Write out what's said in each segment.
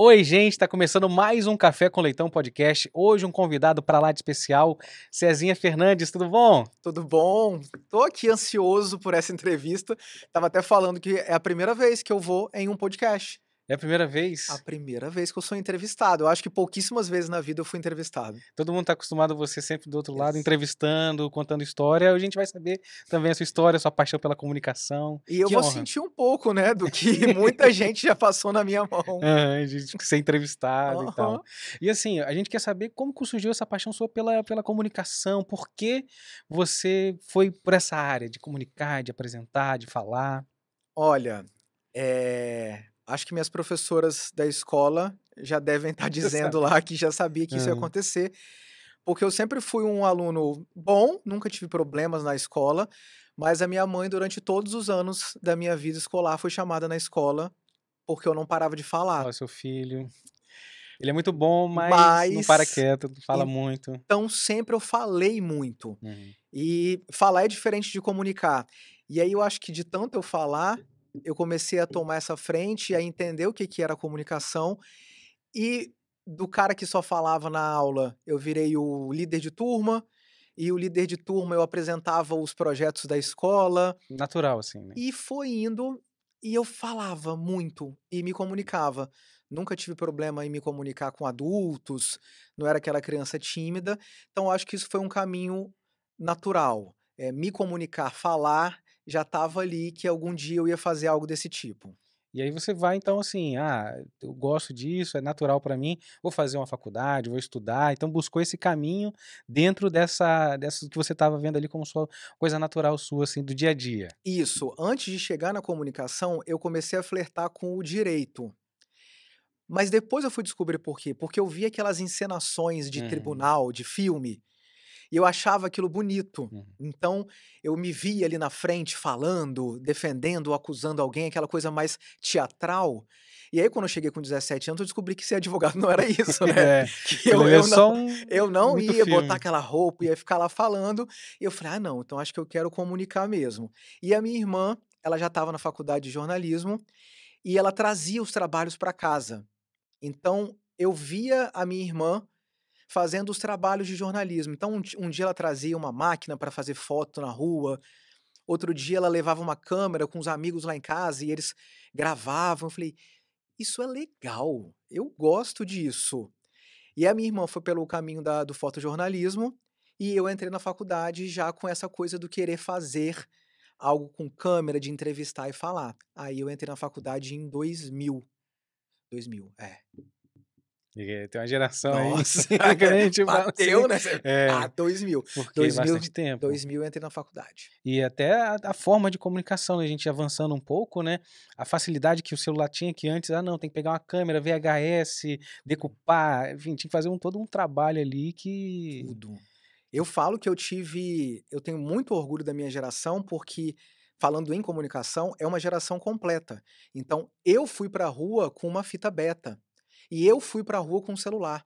Oi, gente, está começando mais um Café com Leitão podcast. Hoje um convidado para lá de especial, Cezinha Fernandes, tudo bom? Tudo bom. Estou aqui ansioso por essa entrevista. Tava até falando que é a primeira vez que eu vou em um podcast. É a primeira vez? A primeira vez que eu sou entrevistado. Eu acho que pouquíssimas vezes na vida eu fui entrevistado. Todo mundo está acostumado a você sempre do outro lado, Isso. entrevistando, contando história. A gente vai saber também a sua história, a sua paixão pela comunicação. E que eu vou honra. sentir um pouco, né, do que muita gente já passou na minha mão. Ah, a gente ser entrevistado uhum. e tal. E assim, a gente quer saber como que surgiu essa paixão sua pela, pela comunicação. Por que você foi por essa área de comunicar, de apresentar, de falar? Olha, é acho que minhas professoras da escola já devem tá estar dizendo lá que já sabia que uhum. isso ia acontecer, porque eu sempre fui um aluno bom, nunca tive problemas na escola, mas a minha mãe, durante todos os anos da minha vida escolar, foi chamada na escola porque eu não parava de falar. Olha, seu filho. Ele é muito bom, mas, mas não para quieto, fala então, muito. Então, sempre eu falei muito. Uhum. E falar é diferente de comunicar. E aí eu acho que de tanto eu falar, eu comecei a tomar essa frente, a entender o que, que era comunicação. E do cara que só falava na aula, eu virei o líder de turma. E o líder de turma, eu apresentava os projetos da escola. Natural, assim, né? E foi indo, e eu falava muito e me comunicava. Nunca tive problema em me comunicar com adultos, não era aquela criança tímida. Então, acho que isso foi um caminho natural. É, me comunicar, falar já estava ali que algum dia eu ia fazer algo desse tipo. E aí você vai então assim, ah, eu gosto disso, é natural para mim, vou fazer uma faculdade, vou estudar. Então buscou esse caminho dentro dessa, dessa que você estava vendo ali como sua coisa natural sua assim do dia a dia. Isso. Antes de chegar na comunicação, eu comecei a flertar com o direito. Mas depois eu fui descobrir por quê? Porque eu vi aquelas encenações de uhum. tribunal, de filme, e eu achava aquilo bonito. Uhum. Então, eu me via ali na frente falando, defendendo, acusando alguém, aquela coisa mais teatral. E aí, quando eu cheguei com 17 anos, eu descobri que ser advogado não era isso, né? É, que eu, é eu, não, um... eu não ia botar aquela roupa, ia ficar lá falando. E eu falei, ah, não, então acho que eu quero comunicar mesmo. E a minha irmã, ela já estava na faculdade de jornalismo e ela trazia os trabalhos para casa. Então, eu via a minha irmã fazendo os trabalhos de jornalismo. Então, um, um dia ela trazia uma máquina para fazer foto na rua, outro dia ela levava uma câmera com os amigos lá em casa e eles gravavam. Eu falei, isso é legal, eu gosto disso. E a minha irmã foi pelo caminho da, do fotojornalismo e eu entrei na faculdade já com essa coisa do querer fazer algo com câmera, de entrevistar e falar. Aí eu entrei na faculdade em 2000. 2000, é. É, tem uma geração Nossa, aí bateu, assim, né? É, ah, 2000. Porque 2000, bastante tempo. 2000 entrei na faculdade. E até a, a, forma de comunicação, né, a gente avançando um pouco, né? A facilidade que o celular tinha, que antes, ah, não, tem que pegar uma câmera, VHS, decupar, enfim, tinha que fazer um, todo um trabalho ali que. Tudo. Eu falo que eu tive. Eu tenho muito orgulho da minha geração, porque falando em comunicação, é uma geração completa. Então, eu fui para a rua com uma fita beta. E eu fui para a rua com o celular.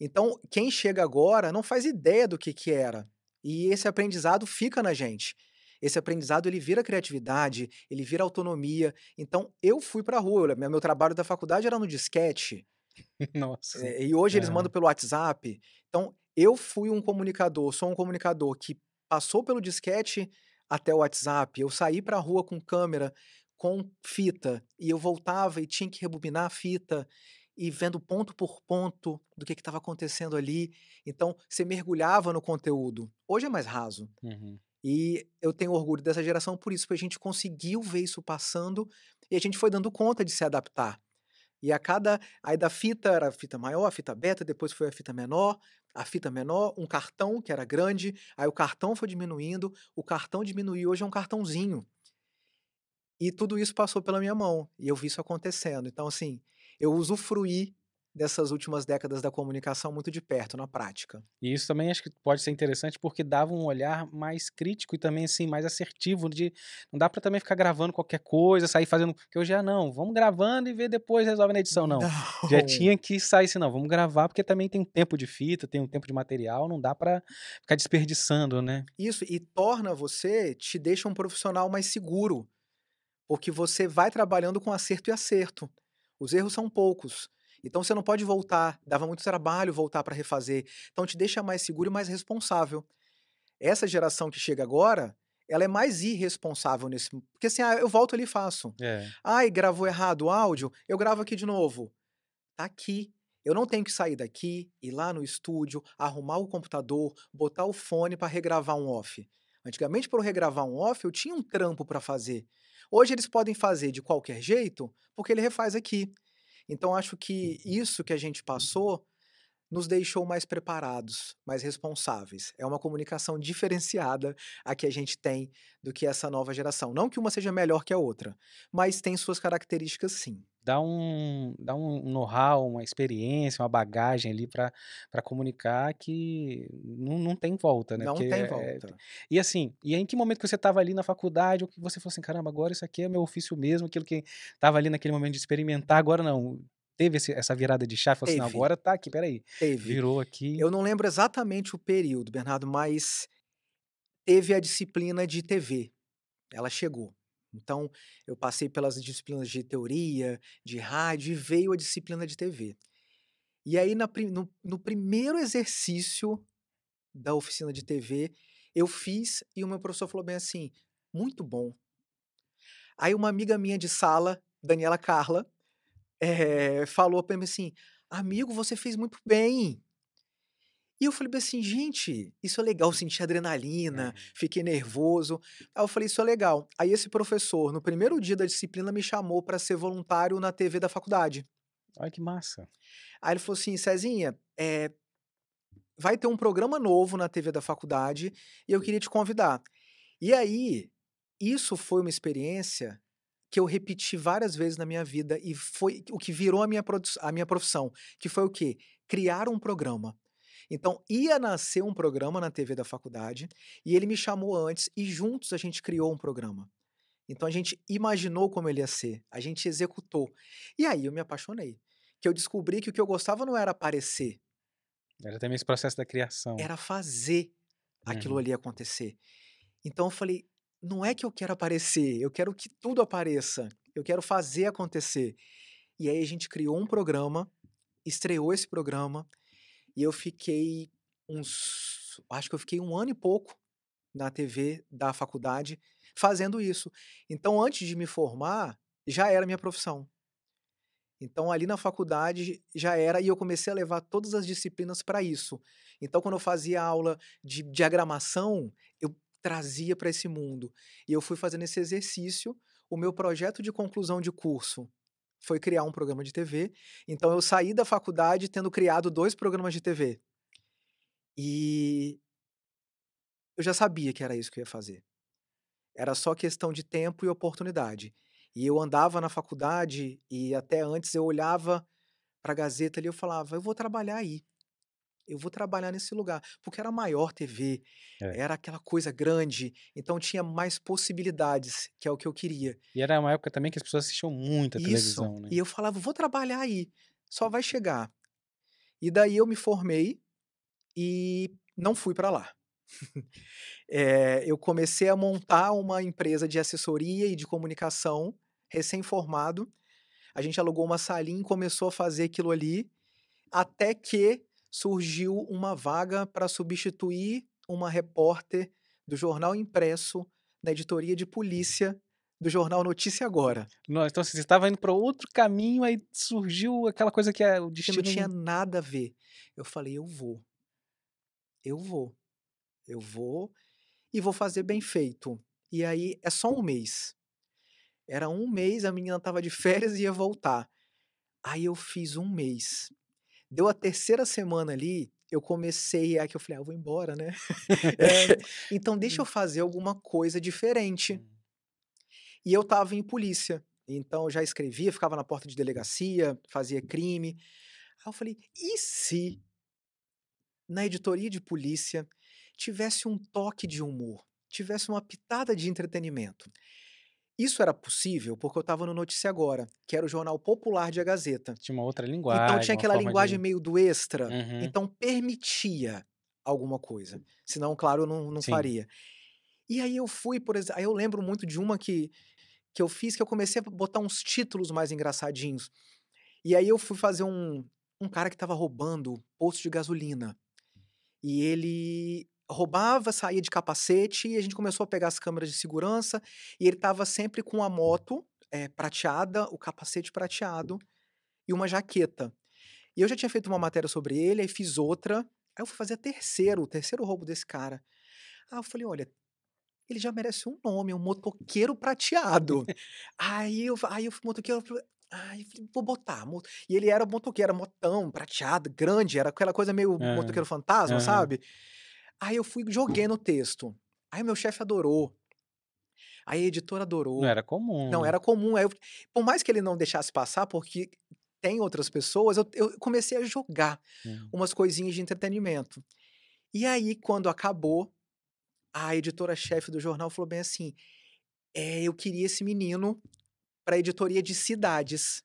Então, quem chega agora não faz ideia do que, que era. E esse aprendizado fica na gente. Esse aprendizado ele vira criatividade, ele vira autonomia. Então, eu fui para a rua. meu trabalho da faculdade era no disquete. Nossa. Eh, e hoje é. eles mandam pelo WhatsApp. Então, eu fui um comunicador, sou um comunicador que passou pelo disquete até o WhatsApp. Eu saí para a rua com câmera, com fita, e eu voltava e tinha que rebobinar a fita e vendo ponto por ponto do que estava acontecendo ali. Então, você mergulhava no conteúdo. Hoje é mais raso. Uhum. E eu tenho orgulho dessa geração por isso, porque a gente conseguiu ver isso passando e a gente foi dando conta de se adaptar. E a cada. Aí da fita era a fita maior, a fita beta, depois foi a fita menor, a fita menor, um cartão que era grande, aí o cartão foi diminuindo, o cartão diminuiu, hoje é um cartãozinho. E tudo isso passou pela minha mão, e eu vi isso acontecendo. Então, assim, eu usufruí dessas últimas décadas da comunicação muito de perto, na prática. E isso também acho que pode ser interessante porque dava um olhar mais crítico e também assim mais assertivo de não dá para também ficar gravando qualquer coisa, sair fazendo que hoje já não, vamos gravando e ver depois resolve na edição não. não. Já tinha que sair assim, não, vamos gravar porque também tem um tempo de fita, tem um tempo de material, não dá para ficar desperdiçando, né? Isso e torna você, te deixa um profissional mais seguro. Porque você vai trabalhando com acerto e acerto. Os erros são poucos. Então você não pode voltar, dava muito trabalho voltar para refazer. Então te deixa mais seguro e mais responsável. Essa geração que chega agora, ela é mais irresponsável nesse. Porque assim, ah, eu volto ali e faço. É. Ai, gravou errado o áudio, eu gravo aqui de novo. Tá aqui. Eu não tenho que sair daqui, ir lá no estúdio, arrumar o computador, botar o fone para regravar um off. Antigamente, para eu regravar um off, eu tinha um trampo para fazer. Hoje eles podem fazer de qualquer jeito, porque ele refaz aqui. Então acho que uhum. isso que a gente uhum. passou nos deixou mais preparados, mais responsáveis. É uma comunicação diferenciada a que a gente tem do que essa nova geração. Não que uma seja melhor que a outra, mas tem suas características sim dá um, dá um know-how, uma experiência, uma bagagem ali para comunicar que não, não tem volta, né? Não Porque tem é, volta. É, e assim, e em que momento que você estava ali na faculdade, ou que você falou assim, caramba, agora isso aqui é meu ofício mesmo, aquilo que estava ali naquele momento de experimentar, agora não. Teve esse, essa virada de chave, falou assim, agora tá aqui, peraí. Teve. Virou aqui. Eu não lembro exatamente o período, Bernardo, mas teve a disciplina de TV. Ela chegou. Então, eu passei pelas disciplinas de teoria, de rádio e veio a disciplina de TV. E aí, na, no, no primeiro exercício da oficina de TV, eu fiz e o meu professor falou bem assim: muito bom. Aí, uma amiga minha de sala, Daniela Carla, é, falou para mim assim: amigo, você fez muito bem. E eu falei assim, gente, isso é legal, senti adrenalina, é. fiquei nervoso. Aí eu falei, isso é legal. Aí esse professor, no primeiro dia da disciplina, me chamou para ser voluntário na TV da faculdade. Olha que massa. Aí ele falou assim, Cezinha, é, vai ter um programa novo na TV da faculdade e eu queria te convidar. E aí, isso foi uma experiência que eu repeti várias vezes na minha vida e foi o que virou a minha, a minha profissão, que foi o quê? Criar um programa. Então, ia nascer um programa na TV da faculdade e ele me chamou antes e juntos a gente criou um programa. Então, a gente imaginou como ele ia ser, a gente executou. E aí eu me apaixonei. Que eu descobri que o que eu gostava não era aparecer. Era também esse processo da criação. Era fazer aquilo uhum. ali acontecer. Então, eu falei: não é que eu quero aparecer, eu quero que tudo apareça, eu quero fazer acontecer. E aí a gente criou um programa, estreou esse programa e eu fiquei uns. Acho que eu fiquei um ano e pouco na TV da faculdade fazendo isso. Então, antes de me formar, já era minha profissão. Então, ali na faculdade já era, e eu comecei a levar todas as disciplinas para isso. Então, quando eu fazia aula de diagramação, eu trazia para esse mundo. E eu fui fazendo esse exercício. O meu projeto de conclusão de curso foi criar um programa de TV. Então eu saí da faculdade tendo criado dois programas de TV. E eu já sabia que era isso que eu ia fazer. Era só questão de tempo e oportunidade. E eu andava na faculdade e até antes eu olhava para a Gazeta ali eu falava, eu vou trabalhar aí eu vou trabalhar nesse lugar. Porque era maior TV, é. era aquela coisa grande, então tinha mais possibilidades, que é o que eu queria. E era uma época também que as pessoas assistiam muito a televisão, né? E eu falava, vou trabalhar aí, só vai uhum. chegar. E daí eu me formei e não fui para lá. é, eu comecei a montar uma empresa de assessoria e de comunicação, recém-formado. A gente alugou uma salinha e começou a fazer aquilo ali, até que surgiu uma vaga para substituir uma repórter do jornal impresso na editoria de polícia do jornal Notícia Agora. Nossa, então assim, você estava indo para outro caminho, aí surgiu aquela coisa que é o destino. Que não tinha nada a ver. Eu falei, eu vou. Eu vou. Eu vou e vou fazer bem feito. E aí é só um mês. Era um mês, a menina estava de férias e ia voltar. Aí eu fiz um mês. Deu a terceira semana ali, eu comecei a que eu falei, ah, eu vou embora, né? é, então deixa eu uhum. fazer alguma coisa diferente. Hum. E eu tava em polícia. Então eu já escrevia, ficava na porta de delegacia, fazia crime. Aí eu falei, e se na editoria de polícia tivesse um toque de humor, tivesse uma pitada de entretenimento? Isso era possível porque eu estava no Notícia Agora, que era o jornal popular de A Gazeta. Tinha uma outra então linguagem. Então tinha aquela linguagem de... meio do extra. Uhum. Então permitia alguma coisa. Senão, claro, eu não, não faria. E aí eu fui, por exemplo, aí eu lembro muito de uma que, que eu fiz, que eu comecei a botar uns títulos mais engraçadinhos. E aí eu fui fazer um, um cara que estava roubando posto de gasolina. E ele roubava, saía de capacete e a gente começou a pegar as câmeras de segurança e ele estava sempre com a moto é, prateada, o capacete prateado e uma jaqueta. E eu já tinha feito uma matéria sobre ele, aí fiz outra, aí eu fui fazer o terceiro, o terceiro roubo desse cara. Aí eu falei, olha, ele já merece um nome, é um motoqueiro prateado. aí eu, aí eu fui motoqueiro, Ai, vou botar. E ele era motoqueiro, era motão, prateado, grande, era aquela coisa meio é, motoqueiro fantasma, é. sabe? Aí eu fui joguei no texto. Aí meu chefe adorou. Aí a editora adorou. Não era comum. Não né? era comum. Aí eu, por mais que ele não deixasse passar, porque tem outras pessoas, eu, eu comecei a jogar hum. umas coisinhas de entretenimento. E aí, quando acabou, a editora-chefe do jornal falou bem assim: é, eu queria esse menino para a editoria de cidades.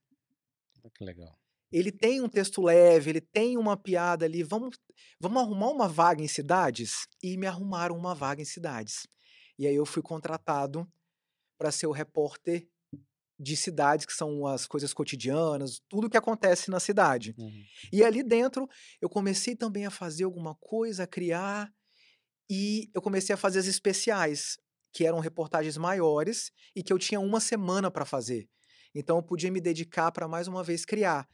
Ah, que legal ele tem um texto leve, ele tem uma piada ali, vamos, vamos arrumar uma vaga em cidades? E me arrumaram uma vaga em cidades. E aí eu fui contratado para ser o repórter de cidades, que são as coisas cotidianas, tudo que acontece na cidade. Uhum. E ali dentro eu comecei também a fazer alguma coisa, a criar, e eu comecei a fazer as especiais, que eram reportagens maiores e que eu tinha uma semana para fazer. Então eu podia me dedicar para mais uma vez criar.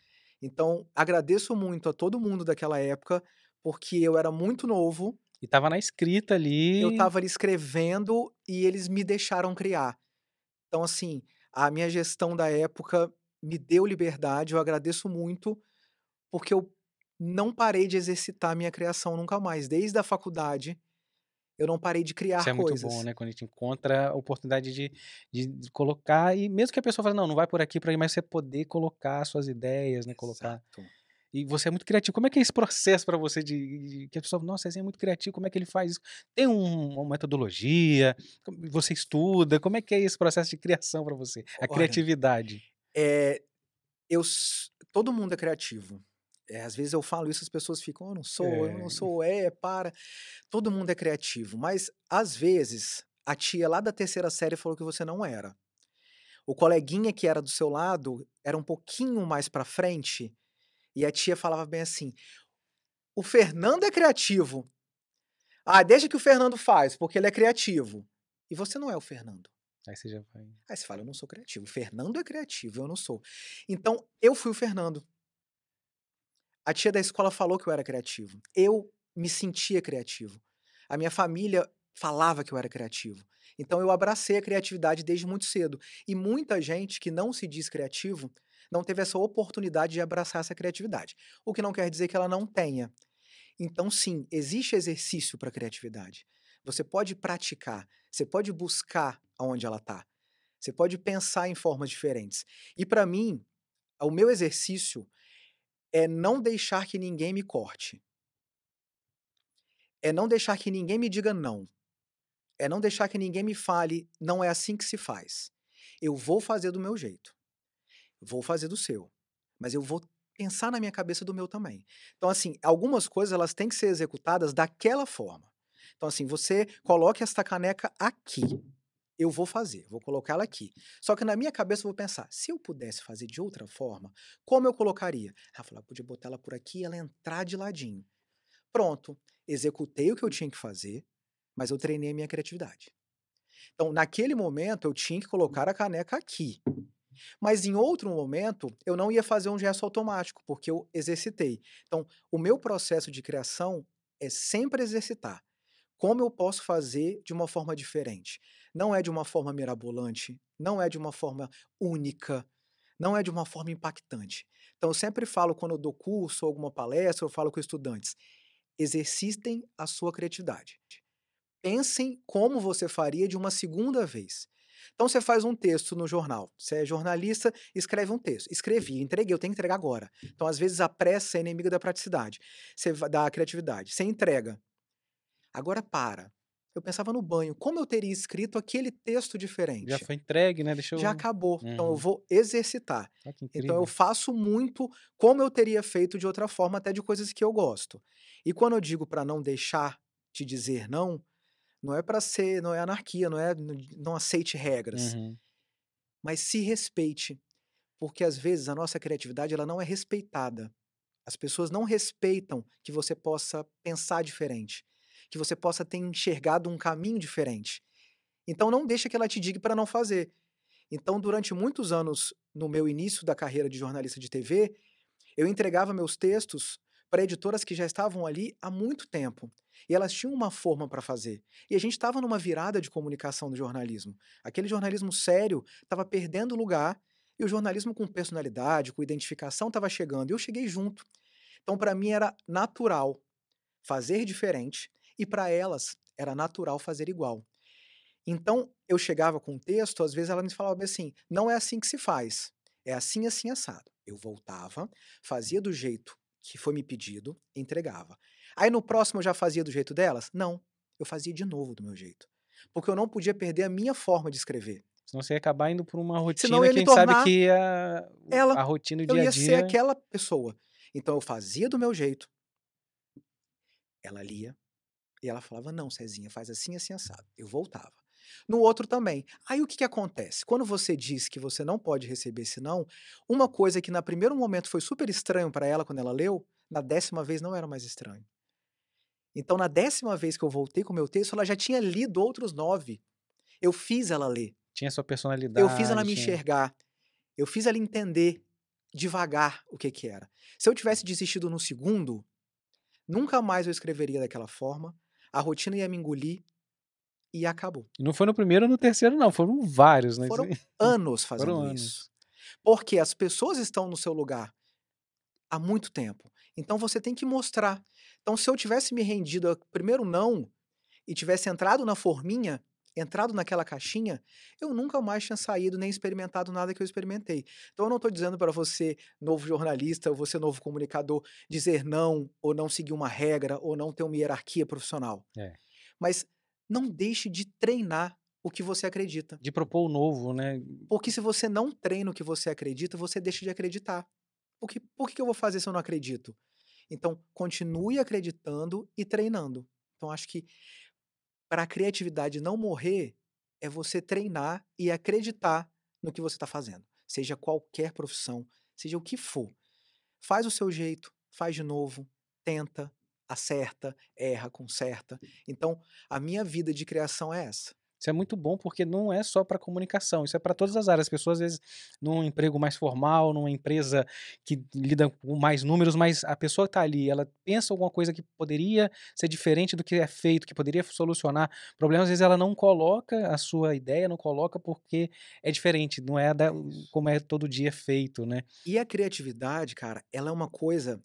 Então, agradeço muito a todo mundo daquela época, porque eu era muito novo. E tava na escrita ali. Eu tava ali escrevendo e eles me deixaram criar. Então, assim, a minha gestão da época me deu liberdade, eu agradeço muito, porque eu não parei de exercitar minha criação nunca mais. Desde a faculdade, eu não parei de criar Isso é coisas. É muito bom, né? Quando a gente encontra a oportunidade de, de, de, colocar, e mesmo que a pessoa fale, não, não vai por aqui, por aí, mas você poder colocar suas ideias, né? Colocar. Exato. E você é muito criativo. Como é que é esse processo para você de, de, que a pessoa, nossa, esse é muito criativo, como é que ele faz isso? Tem um, uma metodologia? Você estuda? Como é que é esse processo de criação para você? A Olha, criatividade. É, eu todo mundo é criativo. É, às vezes eu falo isso, as pessoas ficam, oh, eu não é. sou, é. eu não sou, é, para. Todo mundo é criativo, mas às vezes a tia lá da terceira série falou que você não era. O coleguinha que era do seu lado era um pouquinho mais para frente e a tia falava bem assim: "O Fernando é criativo". Ah, deixa que o Fernando faz, porque ele é criativo. E você não é o Fernando. Aí você já vai. Aí você fala, eu não sou criativo. O Fernando é criativo, eu não sou. Então, eu fui o Fernando. A tia da escola falou que eu era criativo. Eu me sentia criativo. A minha família falava que eu era criativo. Então eu abracei a criatividade desde muito cedo. E muita gente que não se diz criativo não teve essa oportunidade de abraçar essa criatividade. O que não quer dizer que ela não tenha. Então, sim, existe exercício para criatividade. Você pode praticar, você pode buscar aonde ela está. Você pode pensar em formas diferentes. E para mim, o meu exercício é não deixar que ninguém me corte. É não deixar que ninguém me diga não. É não deixar que ninguém me fale, não é assim que se faz. Eu vou fazer do meu jeito. Vou fazer do seu. Mas eu vou pensar na minha cabeça do meu também. Então, assim, algumas coisas elas têm que ser executadas daquela forma. Então, assim, você coloque esta caneca aqui eu vou fazer, vou colocá-la aqui. Só que na minha cabeça eu vou pensar, se eu pudesse fazer de outra forma, como eu colocaria? Ah, falar, podia botar ela por aqui e ela entrar de ladinho. Pronto, executei o que eu tinha que fazer, mas eu treinei a minha criatividade. Então, naquele momento, eu tinha que colocar a caneca aqui. Mas em outro momento, eu não ia fazer um gesto automático, porque eu exercitei. Então, o meu processo de criação é sempre exercitar. Como eu posso fazer de uma forma diferente? Não é de uma forma mirabolante, não é de uma forma única, não é de uma forma impactante. Então, eu sempre falo quando eu dou curso ou alguma palestra, eu falo com estudantes: exercitem a sua criatividade. Pensem como você faria de uma segunda vez. Então, você faz um texto no jornal, você é jornalista, escreve um texto. Escrevi, entreguei, eu tenho que entregar agora. Então, às vezes, a pressa é inimiga da praticidade, você, da criatividade. Você entrega, Agora para. Eu pensava no banho, como eu teria escrito aquele texto diferente? Já foi entregue, né? Deixa eu... Já acabou. Uhum. Então eu uhum. vou exercitar. Ah, então eu faço muito como eu teria feito de outra forma, até de coisas que eu gosto. E quando eu digo para não deixar te dizer não, não é para ser, não é anarquia, não é não aceite regras. Uhum. Mas se respeite, porque às vezes a nossa criatividade ela não é respeitada. As pessoas não respeitam que você possa pensar diferente que você possa ter enxergado um caminho diferente. Então não deixa que ela te diga para não fazer. Então durante muitos anos no meu início da carreira de jornalista de TV, eu entregava meus textos para editoras que já estavam ali há muito tempo. E elas tinham uma forma para fazer. E a gente estava numa virada de comunicação do jornalismo. Aquele jornalismo sério estava perdendo lugar e o jornalismo com personalidade, com identificação estava chegando. E eu cheguei junto. Então, para mim, era natural fazer diferente, e para elas era natural fazer igual. Então, eu chegava com o texto, às vezes ela me falava assim: não é assim que se faz, é assim, assim, assado. Eu voltava, fazia do jeito que foi me pedido, entregava. Aí no próximo eu já fazia do jeito delas? Não, eu fazia de novo do meu jeito. Porque eu não podia perder a minha forma de escrever. Senão você ia acabar indo por uma rotina Senão que a gente sabe que a, ela, a rotina do dia a dia... Eu ia ser aquela pessoa. Então eu fazia do meu jeito. Ela lia, e ela falava: não, Cezinha, faz assim, assim, assado. Eu voltava. No outro também. Aí o que, que acontece? Quando você diz que você não pode receber esse não, uma coisa que na primeiro momento foi super estranho para ela quando ela leu, na décima vez não era mais estranho. Então, na décima vez que eu voltei com o meu texto, ela já tinha lido outros nove. Eu fiz ela ler. Tinha sua personalidade. Eu fiz ela me enxergar. Eu fiz ela entender devagar o que que era. Se eu tivesse desistido no segundo, nunca mais eu escreveria daquela forma, a rotina ia me engolir e acabou. Não foi no primeiro ou no terceiro, não. Foram vários, né? Foram anos fazendo Foram anos. isso. Porque as pessoas estão no seu lugar há muito tempo. Então você tem que mostrar. Então, se eu tivesse me rendido primeiro não e tivesse entrado na forminha, entrado naquela caixinha, eu nunca mais tinha saído nem experimentado nada que eu experimentei. Então eu não estou dizendo para você, novo jornalista, ou você, novo comunicador, dizer não, ou não seguir uma regra, ou não ter uma hierarquia profissional. É. Mas não deixe de treinar o que você acredita. De propor o novo, né? Porque se você não treina o que você acredita, você deixa de acreditar. Por que, por que eu vou fazer se eu não acredito? Então, continue acreditando e treinando. Então, acho que para a criatividade não morrer é você treinar e acreditar no que você está fazendo, seja qualquer profissão, seja o que for. Faz o seu jeito, faz de novo, tenta, acerta, erra, conserta. Então, a minha vida de criação é essa. Isso é muito bom porque não é só para comunicação, isso é para todas as áreas. As pessoas, às vezes, num emprego mais formal, numa empresa que lida com mais números, mas a pessoa está ali, ela pensa alguma coisa que poderia ser diferente do que é feito, que poderia solucionar problemas. Às vezes, ela não coloca a sua ideia, não coloca porque é diferente, não é da, como é todo dia feito, né? E a criatividade, cara, ela é uma coisa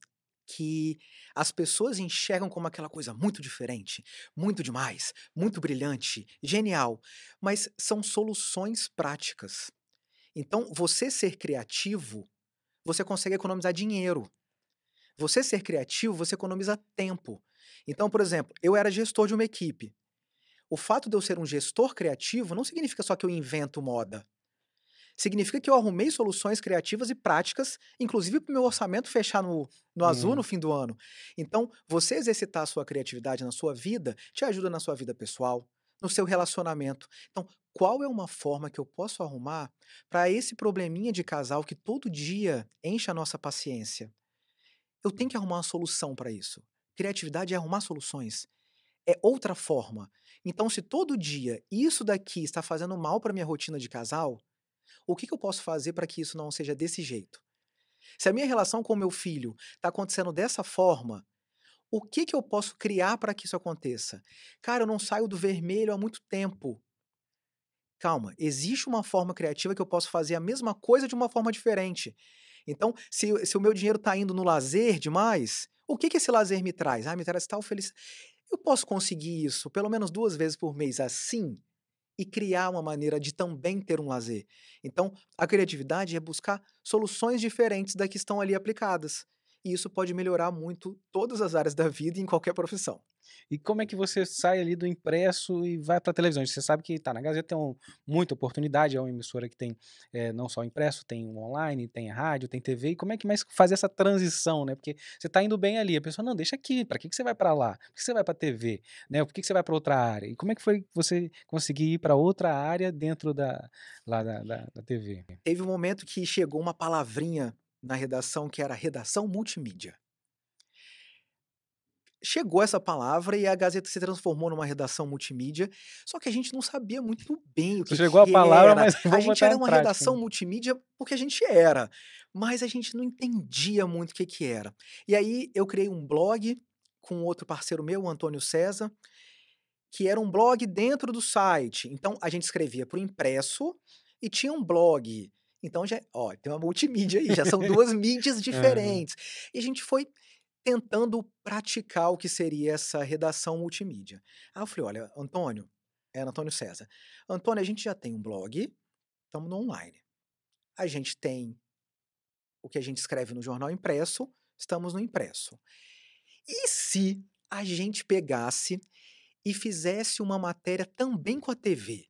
que as pessoas enxergam como aquela coisa muito diferente, muito demais, muito brilhante, genial, mas são soluções práticas. Então, você ser criativo, você consegue economizar dinheiro. Você ser criativo, você economiza tempo. Então, por exemplo, eu era gestor de uma equipe. O fato de eu ser um gestor criativo não significa só que eu invento moda significa que eu arrumei soluções criativas e práticas, inclusive para o meu orçamento fechar no, no azul hum. no fim do ano. Então, você exercitar a sua criatividade na sua vida te ajuda na sua vida pessoal, no seu relacionamento. Então, qual é uma forma que eu posso arrumar para esse probleminha de casal que todo dia enche a nossa paciência? Eu tenho que arrumar uma solução para isso. Criatividade é arrumar soluções. É outra forma. Então, se todo dia isso daqui está fazendo mal para minha rotina de casal, o que, que eu posso fazer para que isso não seja desse jeito? Se a minha relação com o meu filho está acontecendo dessa forma, o que, que eu posso criar para que isso aconteça? Cara, eu não saio do vermelho há muito tempo. Calma, existe uma forma criativa que eu posso fazer a mesma coisa de uma forma diferente. Então, se, se o meu dinheiro está indo no lazer demais, o que, que esse lazer me traz? Ah, me traz tal felicidade. Eu posso conseguir isso pelo menos duas vezes por mês assim? e criar uma maneira de também ter um lazer. Então, a criatividade é buscar soluções diferentes da que estão ali aplicadas. E isso pode melhorar muito todas as áreas da vida e em qualquer profissão. E como é que você sai ali do impresso e vai para a televisão? Você sabe que tá na Gazeta tem um, muita oportunidade, é uma emissora que tem é, não só impresso, tem online, tem rádio, tem TV. E como é que mais fazer essa transição, né? Porque você tá indo bem ali, a pessoa não deixa aqui. Para que que você vai para lá? Por que você vai para TV, né? Por que você vai para outra área? E como é que foi você conseguir ir para outra área dentro da lá da, da, da TV? Teve um momento que chegou uma palavrinha na redação que era redação multimídia chegou essa palavra e a Gazeta se transformou numa redação multimídia, só que a gente não sabia muito bem o que, chegou que a palavra, Mas a gente era uma prática. redação então. multimídia porque a gente era, mas a gente não entendia muito o que, que era. E aí eu criei um blog com outro parceiro meu, o Antônio César, que era um blog dentro do site. Então a gente escrevia para o impresso e tinha um blog. Então já, ó, tem uma multimídia aí, já são duas mídias diferentes. Uhum. E a gente foi tentando praticar o que seria essa redação multimídia. Aí eu falei, olha, Antônio, era é Antônio César. Antônio, a gente já tem um blog, estamos no online. A gente tem o que a gente escreve no jornal impresso, estamos no impresso. E se a gente pegasse e fizesse uma matéria também com a TV?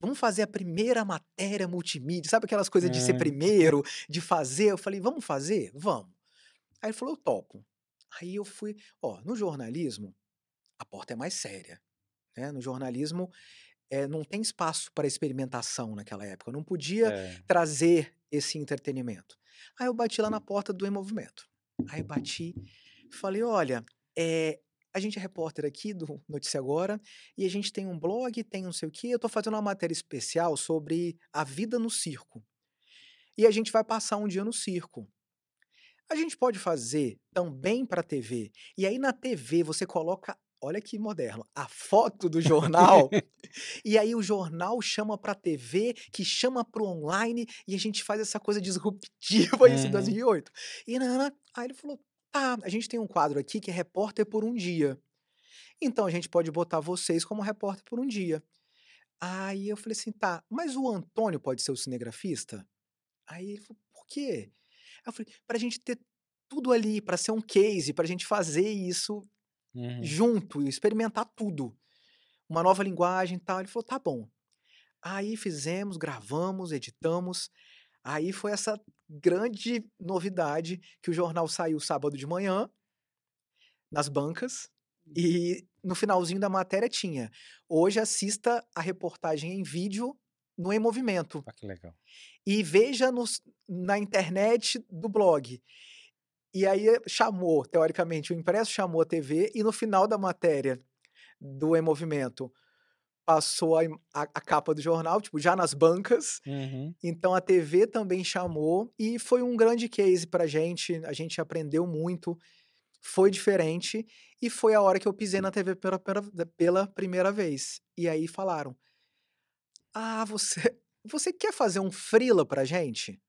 Vamos fazer a primeira matéria multimídia, sabe aquelas coisas é. de ser hum. primeiro, de fazer? Eu falei, vamos fazer? Vamos. Aí ele falou, eu topo. Aí eu fui, ó, no jornalismo, a porta é mais séria. Né? No jornalismo, é, não tem espaço para experimentação naquela época. Eu não podia é. trazer esse entretenimento. Aí eu bati lá na hum. porta do Em Movimento. Aí bati, falei, olha, é, a gente é repórter aqui do Notícia Agora e a gente tem um blog, tem não sei o quê. Eu estou fazendo uma matéria especial sobre a vida no circo. E a gente vai passar um dia no circo. A gente pode fazer também para TV. E aí na TV você coloca olha que moderno, a foto do jornal. e aí o jornal chama para TV, que chama para online, e a gente faz essa coisa disruptiva uhum. isso em 2008. É. E Nana, aí ele falou: "Tá, a gente tem um quadro aqui que é repórter por um dia. Então a gente pode botar vocês como repórter por um dia." Aí eu falei assim: "Tá, mas o Antônio pode ser o cinegrafista?" Aí ele falou: "Por quê?" Eu falei, para a gente ter tudo ali, para ser um case, para a gente fazer isso uhum. junto e experimentar tudo. Uma nova linguagem e tal. Ele falou, tá bom. Aí fizemos, gravamos, editamos. Aí foi essa grande novidade que o jornal saiu sábado de manhã, nas bancas, uhum. e no finalzinho da matéria tinha. Hoje assista a reportagem em vídeo no Em Movimento. Ah, que legal. E veja nos, na internet do blog. E aí eh, chamou, teoricamente, o impresso chamou a TV e no final da matéria do Em Movimento passou a, a, a capa do jornal, tipo, já nas bancas. Uhum. Então a TV também chamou e foi um grande case pra gente, a gente aprendeu muito, foi diferente e foi a hora que eu pisei na TV pela, pela primeira vez. E aí falaram, ah, você, você quer fazer um frila pra gente?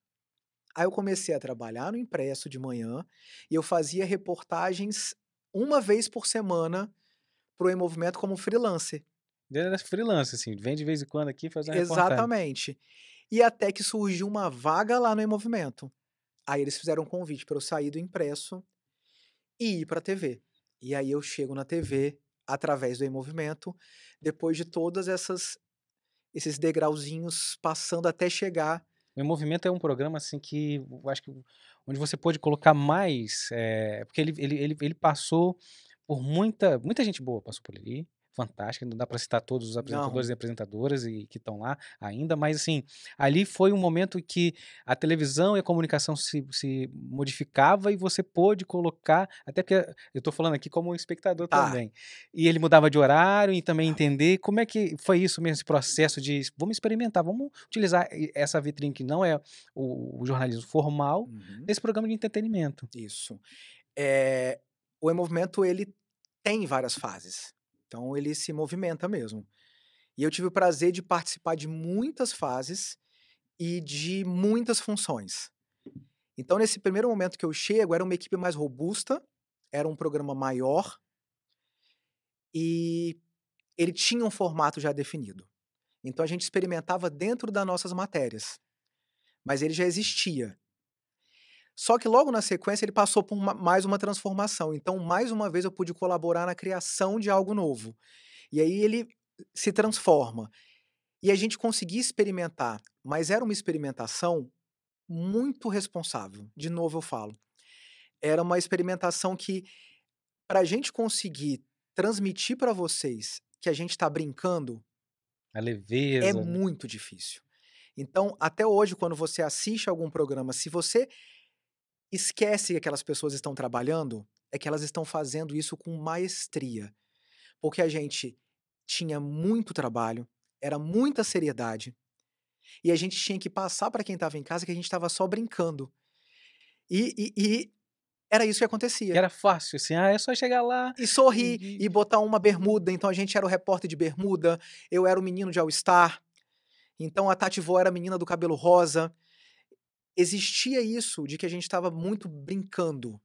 Aí eu comecei a trabalhar no impresso de manhã e eu fazia reportagens uma vez por semana pro Em movimento como freelancer. Era freelancer, assim, vem de vez em quando aqui fazer reportagens. Exatamente. Reportagem. E até que surgiu uma vaga lá no Em movimento Aí eles fizeram um convite para eu sair do impresso e ir para a TV. E aí eu chego na TV através do Em movimento depois de todas essas esses degrauzinhos passando até chegar. O Movimento é um programa assim que eu acho que onde você pode colocar mais, é, porque ele, ele, ele, ele passou por muita muita gente boa passou por ali, fantástica, não dá para citar todos os apresentadores não. e apresentadoras e, que estão lá ainda, mas assim, ali foi um momento que a televisão e a comunicação se, se modificava e você pôde colocar, até porque eu estou falando aqui como um espectador tá. também, e ele mudava de horário e também entender como é que foi isso mesmo, esse processo de vamos experimentar, vamos utilizar essa vitrine que não é o, o jornalismo formal, uhum. nesse programa de entretenimento. Isso. É, o movimento ele tem várias fases. Então ele se movimenta mesmo. E eu tive o prazer de participar de muitas fases e de muitas funções. Então, nesse primeiro momento que eu chego, era uma equipe mais robusta, era um programa maior e ele tinha um formato já definido. Então, a gente experimentava dentro das nossas matérias, mas ele já existia. Só que logo na sequência ele passou por uma, mais uma transformação. Então, mais uma vez eu pude colaborar na criação de algo novo. E aí ele se transforma. E a gente conseguia experimentar, mas era uma experimentação muito responsável. De novo eu falo. Era uma experimentação que, para a gente conseguir transmitir para vocês que a gente está brincando, a é leveza. É muito difícil. Então, até hoje, quando você assiste algum programa, se você esquece que aquelas pessoas estão trabalhando, é que elas estão fazendo isso com maestria. Porque a gente tinha muito trabalho, era muita seriedade, e a gente tinha que passar para quem estava em casa que a gente estava só brincando. E, e, e, era isso que acontecia. era fácil, assim, ah, é só chegar lá. E sorrir, e... e... botar uma bermuda. Então a gente era o repórter de bermuda, eu era o menino de All-Star. Então a Tati Vó era a menina do cabelo rosa existia isso de que a gente estava muito brincando.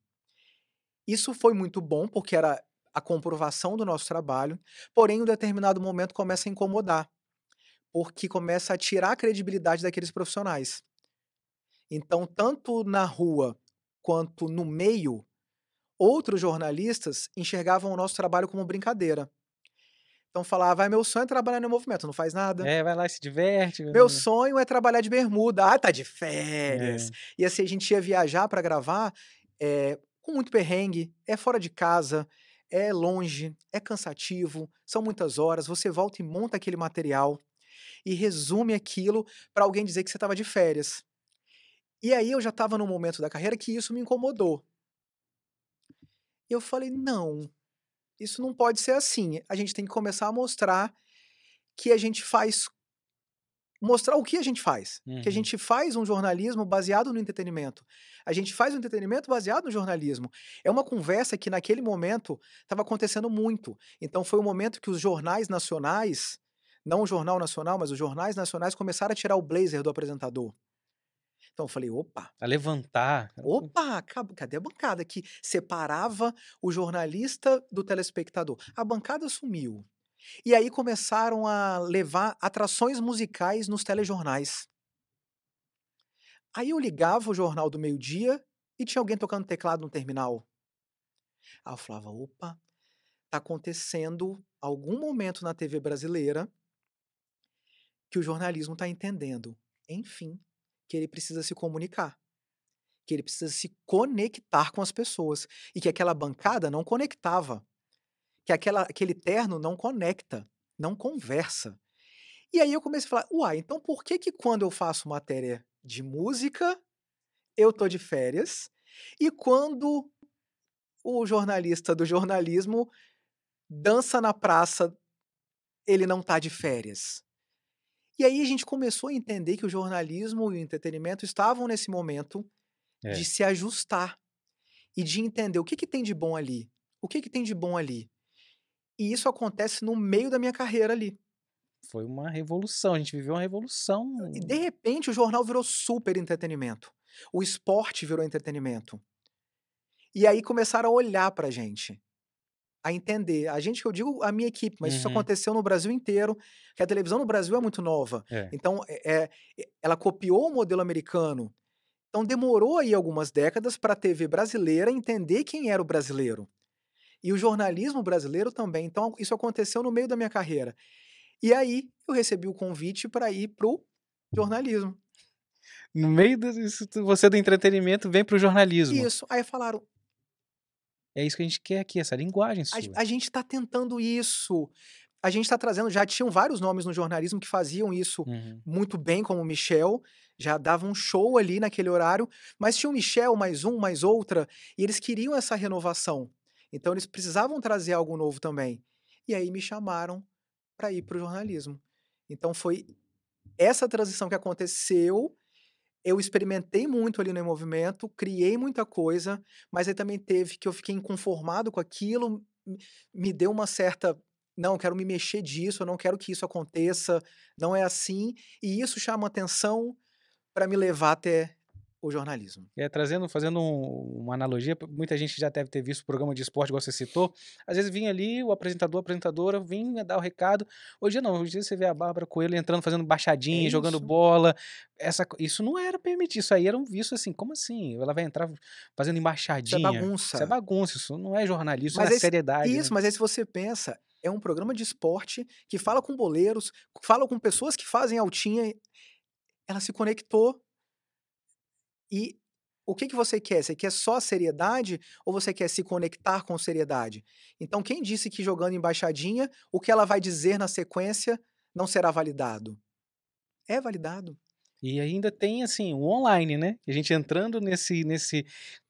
Isso foi muito bom, porque era a comprovação do nosso trabalho, porém, em um determinado momento começa a incomodar, porque começa a tirar a credibilidade daqueles profissionais. Então, tanto na rua quanto no meio, outros jornalistas enxergavam o nosso trabalho como brincadeira. Então falar, vai, meu sonho é trabalhar no movimento, não faz nada. É, vai lá e se diverte. Meu sonho é trabalhar de bermuda. Ah, tá de é. férias. É. E assim, a gente ia viajar para gravar é, com muito perrengue, é fora de casa, é longe, é cansativo, são muitas horas. Você volta e monta aquele material e resume aquilo para alguém dizer que você estava de férias. E aí eu já estava num momento da carreira que isso me incomodou. Eu falei, não, isso não pode ser assim. A gente tem que começar a mostrar que a gente faz. Mostrar o que a gente faz. Uhum. Que a uhum. gente faz um jornalismo baseado no entretenimento. A gente faz um entretenimento baseado no jornalismo. É uma conversa que, naquele momento, estava acontecendo muito. Então, foi o um momento que os jornais nacionais, não o Jornal Nacional, mas os jornais nacionais, começaram a tirar o blazer do apresentador. Então eu falei, opa. A levantar. Opa, cadê a bancada que separava o jornalista do telespectador? A bancada sumiu. E aí começaram a levar atrações musicais nos telejornais. Aí eu ligava o jornal do meio-dia e tinha alguém tocando teclado no terminal. Aí eu falava, opa, tá acontecendo algum momento na TV brasileira que o jornalismo está entendendo. Enfim, que ele precisa se comunicar, que ele precisa se conectar com as pessoas e que aquela bancada não conectava, que aquela, aquele terno não conecta, não conversa. E aí eu comecei a falar, uai, então por que que quando eu faço matéria de música, eu tô de férias, e quando o jornalista do jornalismo dança na praça, ele não tá de férias? E aí a gente começou a entender que o jornalismo e o entretenimento estavam nesse momento é. de se ajustar e de entender o que, que tem de bom ali, o que, que tem de bom ali. E isso acontece no meio da minha carreira ali. Foi uma revolução, a gente viveu uma revolução. E de repente o jornal virou super entretenimento. O esporte virou entretenimento. E aí começaram a olhar pra gente a entender. A gente que eu digo, a minha equipe, mas uhum. isso aconteceu no Brasil inteiro, que a televisão no Brasil é muito nova. É. Então, é, é ela copiou o modelo americano. Então, demorou aí algumas décadas para a TV brasileira entender quem era o brasileiro. E o jornalismo brasileiro também. Então, isso aconteceu no meio da minha carreira. E aí, eu recebi o convite para ir pro jornalismo. No meio disso, você do entretenimento vem pro jornalismo. Isso. Aí falaram, é isso que a gente quer aqui, essa linguagem sua. A, a gente está tentando isso. A gente está trazendo, já tinham vários nomes no jornalismo que faziam isso uhum. muito bem, como o Michel, já dava um show ali naquele horário, mas tinha o Michel, mais um, mais outra, e eles queriam essa renovação. Então eles precisavam trazer algo novo também. E aí me chamaram para ir para o jornalismo. Então foi essa transição que aconteceu eu experimentei muito ali no movimento, criei muita coisa, mas aí também teve que eu fiquei inconformado com aquilo, me deu uma certa não, eu quero me mexer disso, eu não quero que isso aconteça, não é assim, e isso chama atenção para me levar até o jornalismo. É, trazendo, fazendo um, uma analogia, muita gente já deve ter visto o programa de esporte, igual você citou. Às vezes vinha ali o apresentador, a apresentadora, vinha dar o recado. Hoje não, hoje você vê a Bárbara Coelho entrando, fazendo baixadinha, é jogando bola. Essa, isso não era permitido, isso aí era um visto assim, como assim? Ela vai entrar fazendo é embaixadinha. Isso é bagunça. Isso é bagunça, isso não é jornalismo, isso é seriedade. Né? Isso, né? mas aí se você pensa, é um programa de esporte que fala com boleiros, fala com pessoas que fazem altinha. Ela se conectou e o que, que você quer? Você quer só seriedade ou você quer se conectar com seriedade? Então, quem disse que jogando embaixadinha, o que ela vai dizer na sequência não será validado? É validado. E ainda tem assim o online, né? A gente entrando nesse nesse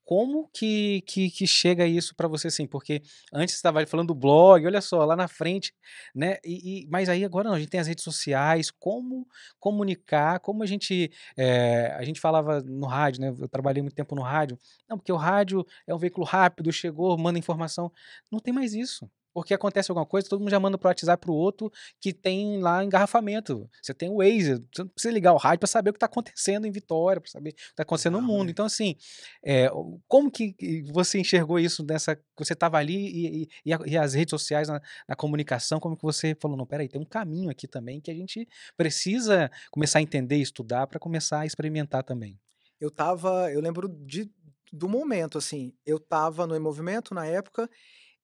como que, que, que chega isso para você assim? Porque antes estava falando do blog, olha só, lá na frente, né? E, e, mas aí agora não, a gente tem as redes sociais, como comunicar, como a gente. É, a gente falava no rádio, né? Eu trabalhei muito tempo no rádio. Não, porque o rádio é um veículo rápido, chegou, manda informação. Não tem mais isso. Porque acontece alguma coisa, todo mundo já manda pro WhatsApp pro outro que tem lá engarrafamento. Você tem o Waze, você não precisa ligar o rádio para saber o que está acontecendo em Vitória, para saber o que está acontecendo não, no mundo. É. Então, assim, é, como que você enxergou isso nessa. Você estava ali e, e, e, as redes sociais na, na, comunicação, como que você falou, não, peraí, tem um caminho aqui também que a gente precisa começar a entender, estudar, para começar a experimentar também. Eu tava, eu lembro de, do momento, assim, eu tava no movimento na época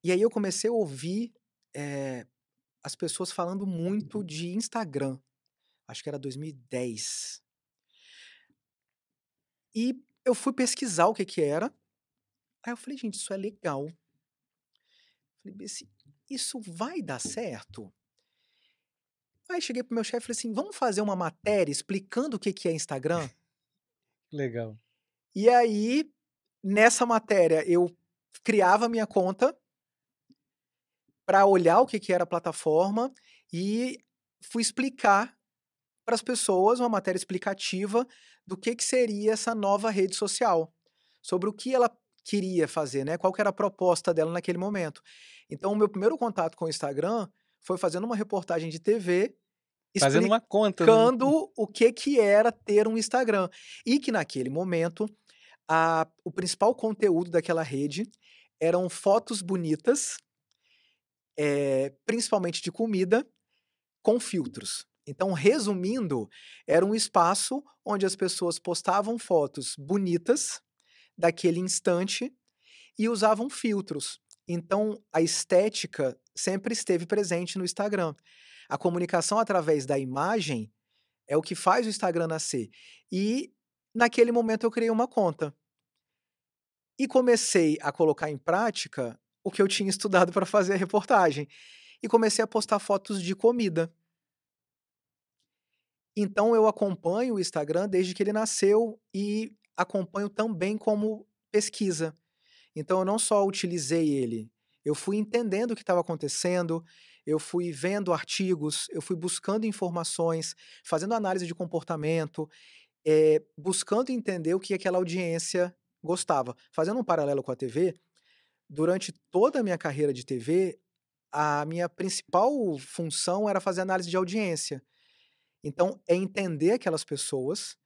e aí eu comecei a ouvir é, as pessoas falando muito uhum. de Instagram. Acho que era 2010. E eu fui pesquisar o que que era. Aí eu falei, gente, isso é legal. Falei, isso vai dar certo? Aí cheguei pro meu chefe e falei assim, vamos fazer uma matéria explicando o que que é Instagram? Legal. E aí, nessa matéria, eu criava minha conta para olhar o que, que era a plataforma e fui explicar para as pessoas uma matéria explicativa do que, que seria essa nova rede social, sobre o que ela queria fazer, né? Qual que era a proposta dela naquele momento. Então, o meu primeiro contato com o Instagram foi fazendo uma reportagem de TV fazendo uma conta, né? explicando o que que era ter um Instagram e que naquele momento a, o principal conteúdo daquela rede eram fotos bonitas é, principalmente de comida, com filtros. Então, resumindo, era um espaço onde as pessoas postavam fotos bonitas daquele instante e usavam filtros. Então, a estética sempre esteve presente no Instagram. A comunicação através da imagem é o que faz o Instagram nascer. E naquele momento eu criei uma conta. E comecei a colocar em prática o que eu tinha estudado para fazer a reportagem. E comecei a postar fotos de comida. Então eu acompanho o Instagram desde que ele nasceu e acompanho também como pesquisa. Então eu não só utilizei ele, eu fui entendendo o que estava acontecendo, eu fui vendo artigos, eu fui buscando informações, fazendo análise de comportamento, é, buscando entender o que aquela audiência gostava. Fazendo um paralelo com a TV, durante toda a minha carreira de TV, a minha principal função era fazer análise de audiência. Então, é entender aquelas pessoas,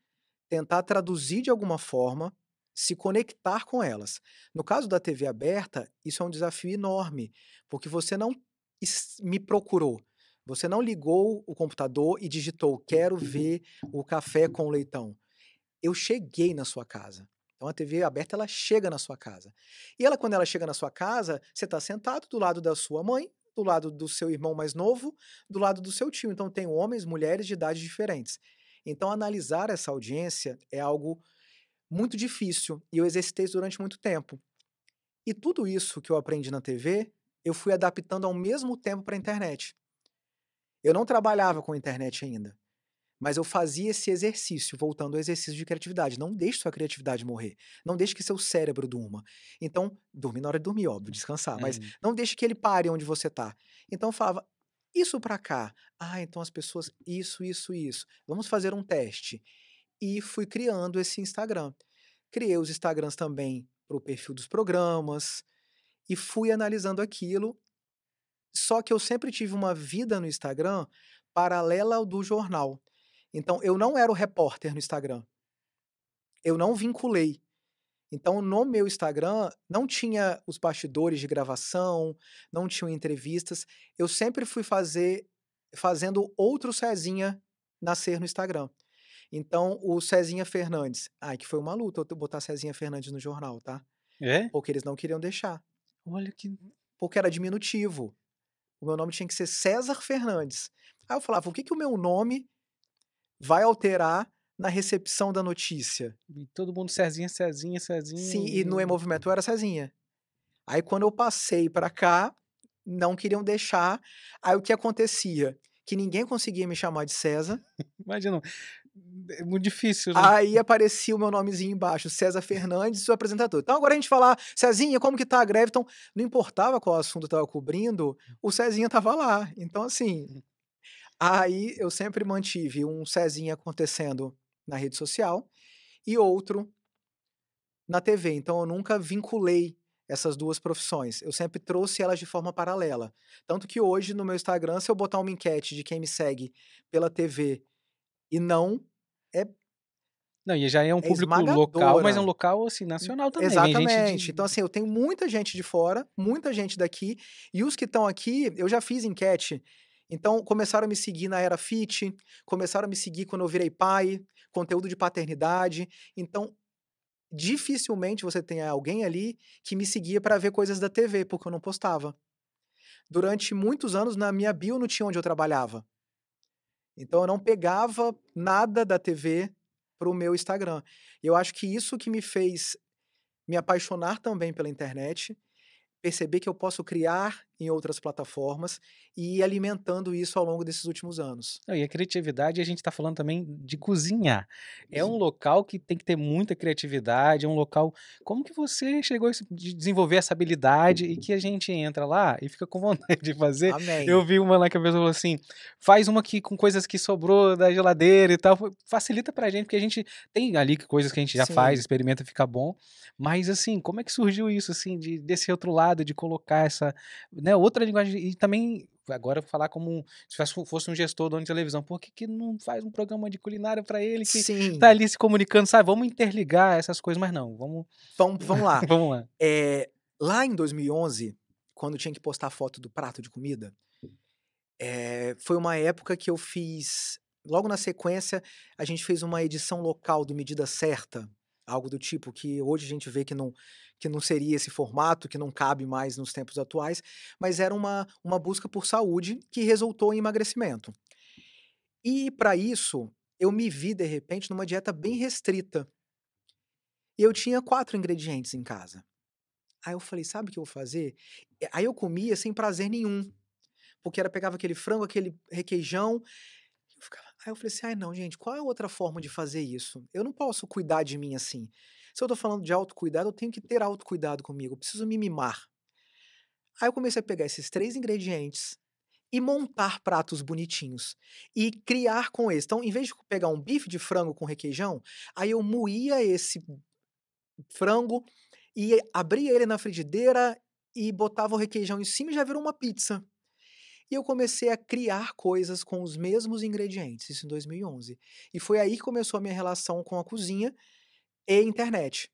tentar traduzir de alguma forma, se conectar com elas. No caso da TV aberta, isso é um desafio enorme, porque você não me procurou. Você não ligou o computador e digitou: quero uhum. ver o café com leitão. Eu cheguei na sua casa. Então a TV aberta ela chega na sua casa. E ela quando ela chega na sua casa, você está sentado do lado da sua mãe, do lado do seu irmão mais novo, do lado do seu tio. Então tem homens, mulheres de idades diferentes. Então analisar essa audiência é algo muito difícil e eu exercitei isso durante muito tempo. E tudo isso que eu aprendi na TV, eu fui adaptando ao mesmo tempo para a internet. Eu não trabalhava com internet ainda. Mas eu fazia esse exercício, voltando ao exercício de criatividade. Não deixe sua criatividade morrer. Não deixe que seu cérebro durma. Então, dormir na hora de dormir, óbvio, descansar. Mas uhum. não deixe que ele pare onde você está. Então eu falava, isso para cá. Ah, então as pessoas, isso, isso, isso. Vamos fazer um teste. E fui criando esse Instagram. Criei os Instagrams também para o perfil dos programas e fui analisando aquilo. Só que eu sempre tive uma vida no Instagram paralela ao do jornal. Então, eu não era o repórter no Instagram. Eu não vinculei. Então, no meu Instagram, não tinha os bastidores de gravação, não tinham entrevistas. Eu sempre fui fazer fazendo outro Cezinha nascer no Instagram. Então, o Cezinha Fernandes. Ai, que foi uma luta eu botar Cezinha Fernandes no jornal, tá? É? Porque eles não queriam deixar. Olha que. Porque era diminutivo. O meu nome tinha que ser César Fernandes. Aí eu falava, o que, que o meu nome vai alterar na recepção da notícia. E todo mundo Cezinha, Cezinha, Cezinha. Sim, e no E-Movimento era Cezinha. Aí quando eu passei para cá, não queriam deixar. Aí o que acontecia? Que ninguém conseguia me chamar de César. Imagina, é muito difícil. Né? Aí aparecia o meu nomezinho embaixo, César Fernandes, o apresentador. Então agora a gente falar, Cezinha, como que tá a greve? Então, não importava qual assunto eu tava cobrindo, o Cezinha tava lá. Então, assim, Aí eu sempre mantive um Cezinha acontecendo na rede social e outro na TV. Então eu nunca vinculei essas duas profissões. Eu sempre trouxe elas de forma paralela. Tanto que hoje no meu Instagram, se eu botar uma enquete de quem me segue pela TV e não, é. Não, e já é um é público esmagadora. local, mas é um local assim, nacional também. Exatamente. Então, de... Então, assim, eu tenho muita gente de fora, muita gente daqui, e os que estão aqui, eu já fiz enquete então, começaram a me seguir na era fit, começaram a me seguir quando eu virei pai, conteúdo de paternidade. Então, dificilmente você tem alguém ali que me seguia para ver coisas da TV, porque eu não postava. Durante muitos anos, na minha bio não tinha onde eu trabalhava. Então, eu não pegava nada da TV para o meu Instagram. Eu acho que isso que me fez me apaixonar também pela internet, perceber que eu posso criar em outras plataformas e alimentando isso ao longo desses últimos anos. e a criatividade, a gente está falando também de cozinhar. É um local que tem que ter muita criatividade, é um local. Como que você chegou a desenvolver essa habilidade e que a gente entra lá e fica com vontade de fazer? Amém. Eu vi uma lá que a pessoa falou assim: faz uma que com coisas que sobrou da geladeira e tal. Facilita pra gente, porque a gente tem ali coisas que a gente já Sim. faz, experimenta, fica bom. Mas assim, como é que surgiu isso, assim, de, desse outro lado, de colocar essa né, né, outra linguagem. E também, agora, falar como se fosse um gestor dono de televisão. Por que, que não faz um programa de culinária para ele que tá Sim. tá ali se comunicando, sabe? Vamos interligar essas coisas, mas não, vamos... Vamos, vamos lá. vamos lá. É, lá em 2011, quando tinha que postar foto do prato de comida, é, foi uma época que eu fiz... Logo na sequência, a gente fez uma edição local do Medida Certa, algo do tipo, que hoje a gente vê que não que não seria esse formato, que não cabe mais nos tempos atuais, mas era uma, uma busca por saúde que resultou em emagrecimento. E para isso, eu me vi de repente numa dieta bem restrita. E eu tinha quatro ingredientes em casa. Aí eu falei, sabe o que eu vou fazer? Aí eu comia sem prazer nenhum. Porque era pegava aquele frango, aquele requeijão. Eu ficava... Aí eu falei assim, ai não, gente, qual é a outra forma de fazer isso? Eu não posso cuidar de mim assim. Se eu estou falando de autocuidado, eu tenho que ter autocuidado comigo, eu preciso me mimar. Aí eu comecei a pegar esses três ingredientes e montar pratos bonitinhos e criar com eles. Então, em vez de pegar um bife de frango com requeijão, aí eu moía esse frango e abria ele na frigideira e botava o requeijão em cima e já virou uma pizza. E eu comecei a criar coisas com os mesmos ingredientes, isso em 2011. E foi aí que começou a minha relação com a cozinha e internet.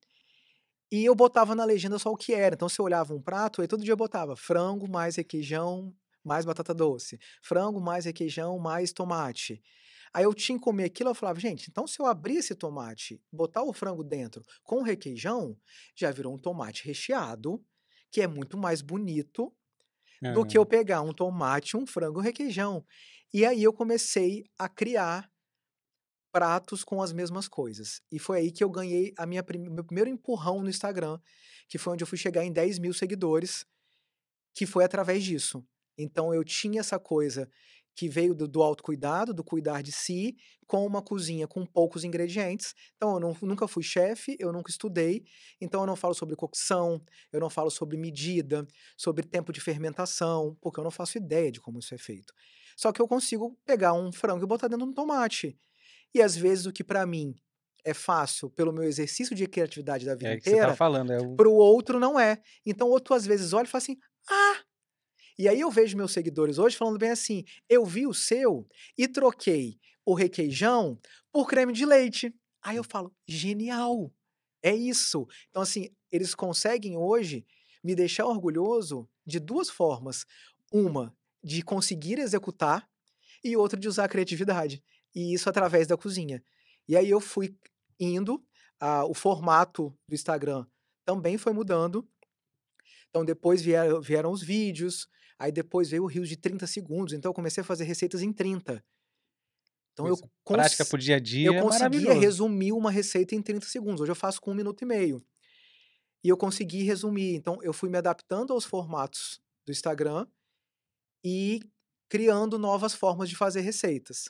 E eu botava na legenda só o que era. Então, se eu olhava um prato, aí todo dia eu botava frango mais requeijão mais batata doce, frango mais requeijão mais tomate. Aí eu tinha que comer aquilo, eu falava, gente, então se eu abrir esse tomate, botar o frango dentro com requeijão, já virou um tomate recheado, que é muito mais bonito do que eu é. pegar um tomate, um frango, um requeijão. E aí eu comecei a criar pratos com as mesmas coisas. E foi aí que eu ganhei a minha prim meu primeiro empurrão no Instagram, que foi onde eu fui chegar em 10 mil seguidores, que foi através disso. Então eu tinha essa coisa que veio do, do autocuidado, do cuidar de si, com uma cozinha com poucos ingredientes. Então, eu não, nunca fui chefe, eu nunca estudei, então eu não falo sobre cocção, eu não falo sobre medida, sobre tempo de fermentação, porque eu não faço ideia de como isso é feito. Só que eu consigo pegar um frango e botar dentro de um tomate. E às vezes o que para mim é fácil pelo meu exercício de criatividade da vida é tá inteira, tá falando, é o... para o outro não é. Então o outro às vezes olha e fala assim: ah! E aí eu vejo meus seguidores hoje falando bem assim: eu vi o seu e troquei o requeijão por creme de leite. Aí eu hum. falo: genial! É isso. Então, assim, eles conseguem hoje me deixar orgulhoso de duas formas. Uma, de conseguir executar, e outra, de usar a criatividade e isso através da cozinha. E aí eu fui indo, ah, o formato do Instagram também foi mudando. Então depois vieram, vieram os vídeos, aí depois veio o Rios de 30 segundos, então eu comecei a fazer receitas em 30. Então Coisa eu é, cons... prática pro dia a dia. Eu é conseguia resumir uma receita em 30 segundos. Hoje eu faço com um minuto e meio. E eu consegui resumir. Então eu fui me adaptando aos formatos do Instagram e criando novas formas de fazer receitas.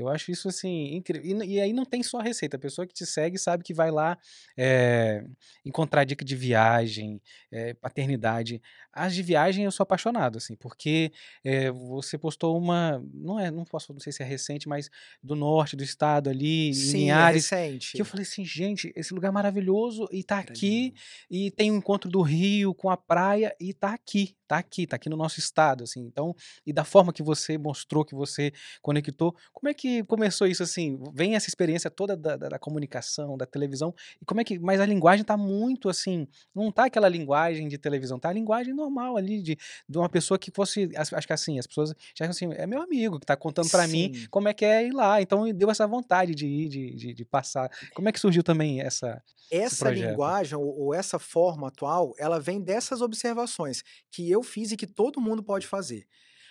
Eu acho isso assim incrível. E, e, aí não tem só a receita. A pessoa que te segue sabe que vai lá é, encontrar dica de viagem, é, paternidade. As de viagem eu sou apaixonado, assim, porque é, você postou uma. Não é, não posso, não sei se é recente, mas do norte do estado ali, Sim, é Linhares, é recente. Que eu falei assim, gente, esse lugar é maravilhoso e tá aqui. E tem um encontro do rio com a praia e tá aqui, tá aqui, tá aqui no nosso estado, assim. Então, e da forma que você mostrou, que você conectou, como é que que começou isso assim? Vem essa experiência toda da, da, da comunicação, da televisão, e como é que. Mas a linguagem está muito assim. Não tá aquela linguagem de televisão, tá a linguagem normal ali, de, de uma pessoa que fosse. Acho que é assim, as pessoas acham assim, é meu amigo que está contando para mim como é que é ir lá. Então deu essa vontade de ir, de, de, de passar. Como é que surgiu também essa. Essa linguagem, ou, ou essa forma atual, ela vem dessas observações que eu fiz e que todo mundo pode fazer.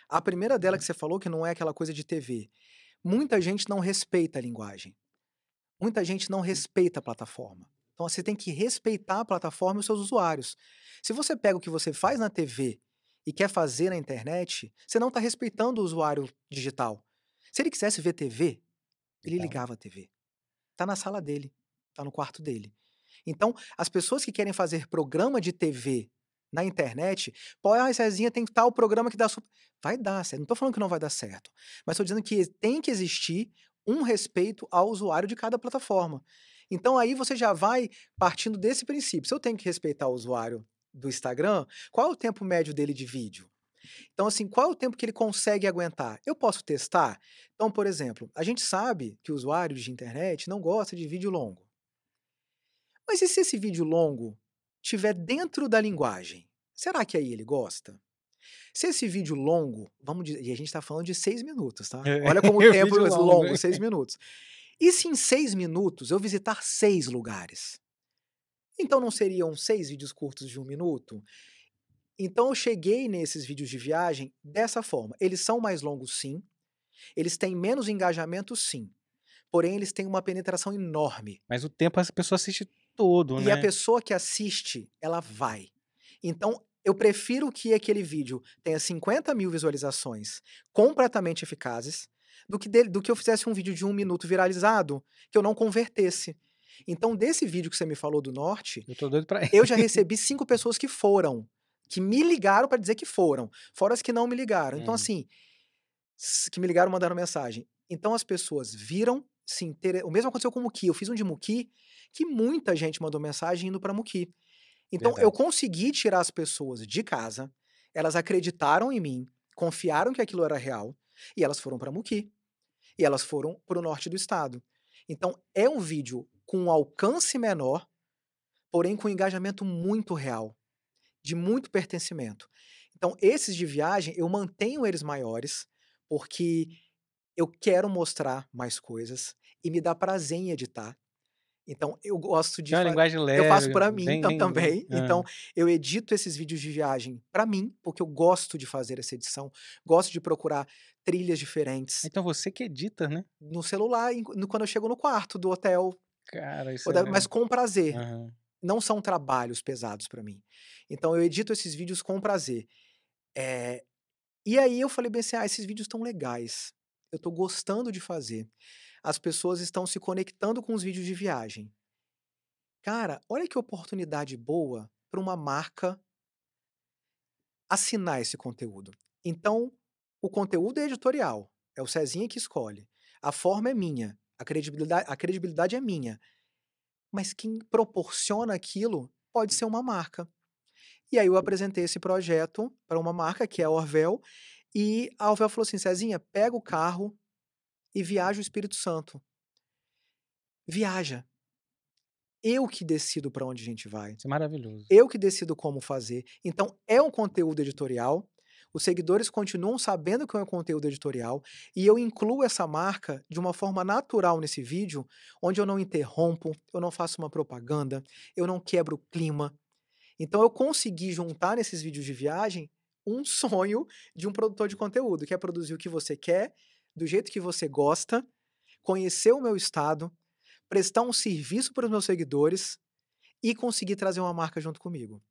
A primeira dela uhum. que você falou, que não é aquela coisa de TV, Muita gente não respeita a linguagem. Muita gente não respeita a plataforma. Então você tem que respeitar a plataforma e os seus usuários. Se você pega o que você faz na TV e quer fazer na internet, você não está respeitando o usuário digital. Se ele quisesse ver TV, ele ligava a TV. Está na sala dele, está no quarto dele. Então, as pessoas que querem fazer programa de TV na internet, pô, ah, Cezinha tem tal programa que dá. Super... Vai dar certo. Não estou falando que não vai dar certo. Mas estou dizendo que tem que existir um respeito ao usuário de cada plataforma. Então aí você já vai partindo desse princípio. Se eu tenho que respeitar o usuário do Instagram, qual é o tempo médio dele de vídeo? Então, assim, qual é o tempo que ele consegue aguentar? Eu posso testar? Então, por exemplo, a gente sabe que o usuário de internet não gosta de vídeo longo. Mas e se esse vídeo longo tiver dentro da linguagem, será que aí ele gosta? Se esse vídeo longo, vamos dizer, e a gente está falando de seis minutos, tá? É, Olha como o é tempo é longo, longo seis minutos. E se em seis minutos eu visitar seis lugares? Então não seriam seis vídeos curtos de um minuto? Então eu cheguei nesses vídeos de viagem dessa forma. Eles são mais longos, sim. Eles têm menos engajamento, sim. Porém, eles têm uma penetração enorme. Mas o tempo as pessoas assistem todo, e né? E a pessoa que assiste, ela vai. Então, eu prefiro que aquele vídeo tenha 50 mil visualizações completamente eficazes do que, dele, do que eu fizesse um vídeo de um minuto viralizado que eu não convertesse. Então, desse vídeo que você me falou do Norte, eu, eu já recebi cinco pessoas que foram, que me ligaram para dizer que foram, fora as que não me ligaram. Então, hum. assim, que me ligaram mandaram mensagem. Então, as pessoas viram, se inter... O mesmo aconteceu com o Muki. Eu fiz um de Muki que muita gente mandou mensagem indo para Muki. Então Verdade. eu consegui tirar as pessoas de casa, elas acreditaram em mim, confiaram que aquilo era real e elas foram para Muki. E elas foram para o norte do estado. Então é um vídeo com um alcance menor, porém com um engajamento muito real, de muito pertencimento. Então esses de viagem eu mantenho eles maiores porque eu quero mostrar mais coisas e me dá prazer em editar. Então, eu gosto de. É uma linguagem leve. Eu faço para né, mim bem, também. Bem, é. então, é. eu edito esses vídeos de viagem para mim, porque eu gosto de fazer essa edição, gosto de procurar trilhas diferentes. Então, você que edita, né? No celular, quando eu chego no quarto do hotel. Cara, isso hotel, é... Mas com prazer. Uhum. Não são trabalhos pesados para mim. Então, eu edito esses vídeos com prazer. É... E aí, eu falei bem assim: ah, esses vídeos estão legais eu estou gostando de fazer. As pessoas estão se conectando com os vídeos de viagem. Cara, olha que oportunidade boa para uma marca assinar esse conteúdo. Então, o conteúdo é editorial, é o Cezinha que escolhe. A forma é minha, a credibilidade, a credibilidade é minha. Mas quem proporciona aquilo pode ser uma marca. E aí eu apresentei esse projeto para uma marca que é a Orvel, e a Alvel falou assim: Cezinha, pega o carro e viaja o Espírito Santo. Viaja. Eu que decido para onde a gente vai. Isso é maravilhoso. Eu que decido como fazer. Então, é um conteúdo editorial. Os seguidores continuam sabendo que é um conteúdo editorial. E eu incluo essa marca de uma forma natural nesse vídeo, onde eu não interrompo, eu não faço uma propaganda, eu não quebro o clima. Então, eu consegui juntar nesses vídeos de viagem um sonho de um produtor de conteúdo, que é produzir o que você quer, do jeito que você gosta, conhecer o meu estado, prestar um serviço para os meus seguidores e conseguir trazer uma marca junto comigo.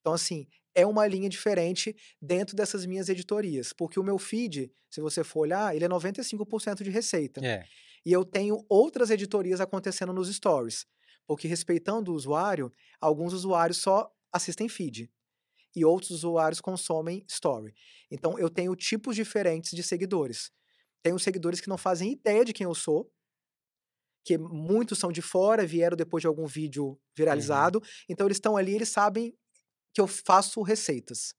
Então, assim, é uma linha diferente dentro dessas minhas editorias, porque o meu feed, se você for olhar, ele é 95% de receita. É. E eu tenho outras editorias acontecendo nos stories, porque respeitando o usuário, alguns usuários só assistem feed e outros usuários consomem story. Então eu tenho tipos diferentes de seguidores. Tenho seguidores que não fazem ideia de quem eu sou, que muitos são de fora, vieram depois de algum vídeo uhum. viralizado, uhum. então eles estão ali, eles sabem que eu faço receitas.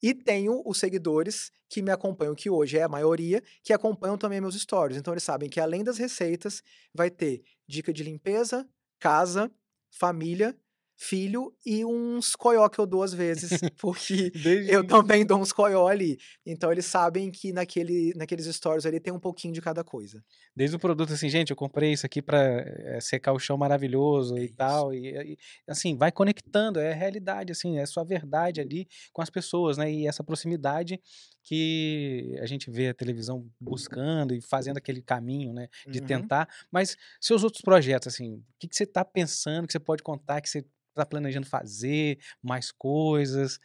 E tenho os seguidores que me acompanham, que hoje é a maioria, que acompanham também meus stories. Então eles sabem que além das receitas, vai ter dica de limpeza, casa, família filho e uns coió que eu dou às vezes, porque eu também dou uns coió ali. Então eles sabem que naquele, naqueles stories ali tem um pouquinho de cada coisa. Desde o produto assim, gente, eu comprei isso aqui para é, eh, secar o chão maravilhoso é e isso. tal, e, e, assim, vai conectando, é a realidade assim, é a sua verdade ali com as pessoas, né? E essa proximidade que a gente vê a televisão buscando e fazendo aquele caminho, né, de uhum. tentar. Mas seus outros projetos, assim, o que, que você está pensando, que você pode contar, que você está planejando fazer, mais coisas?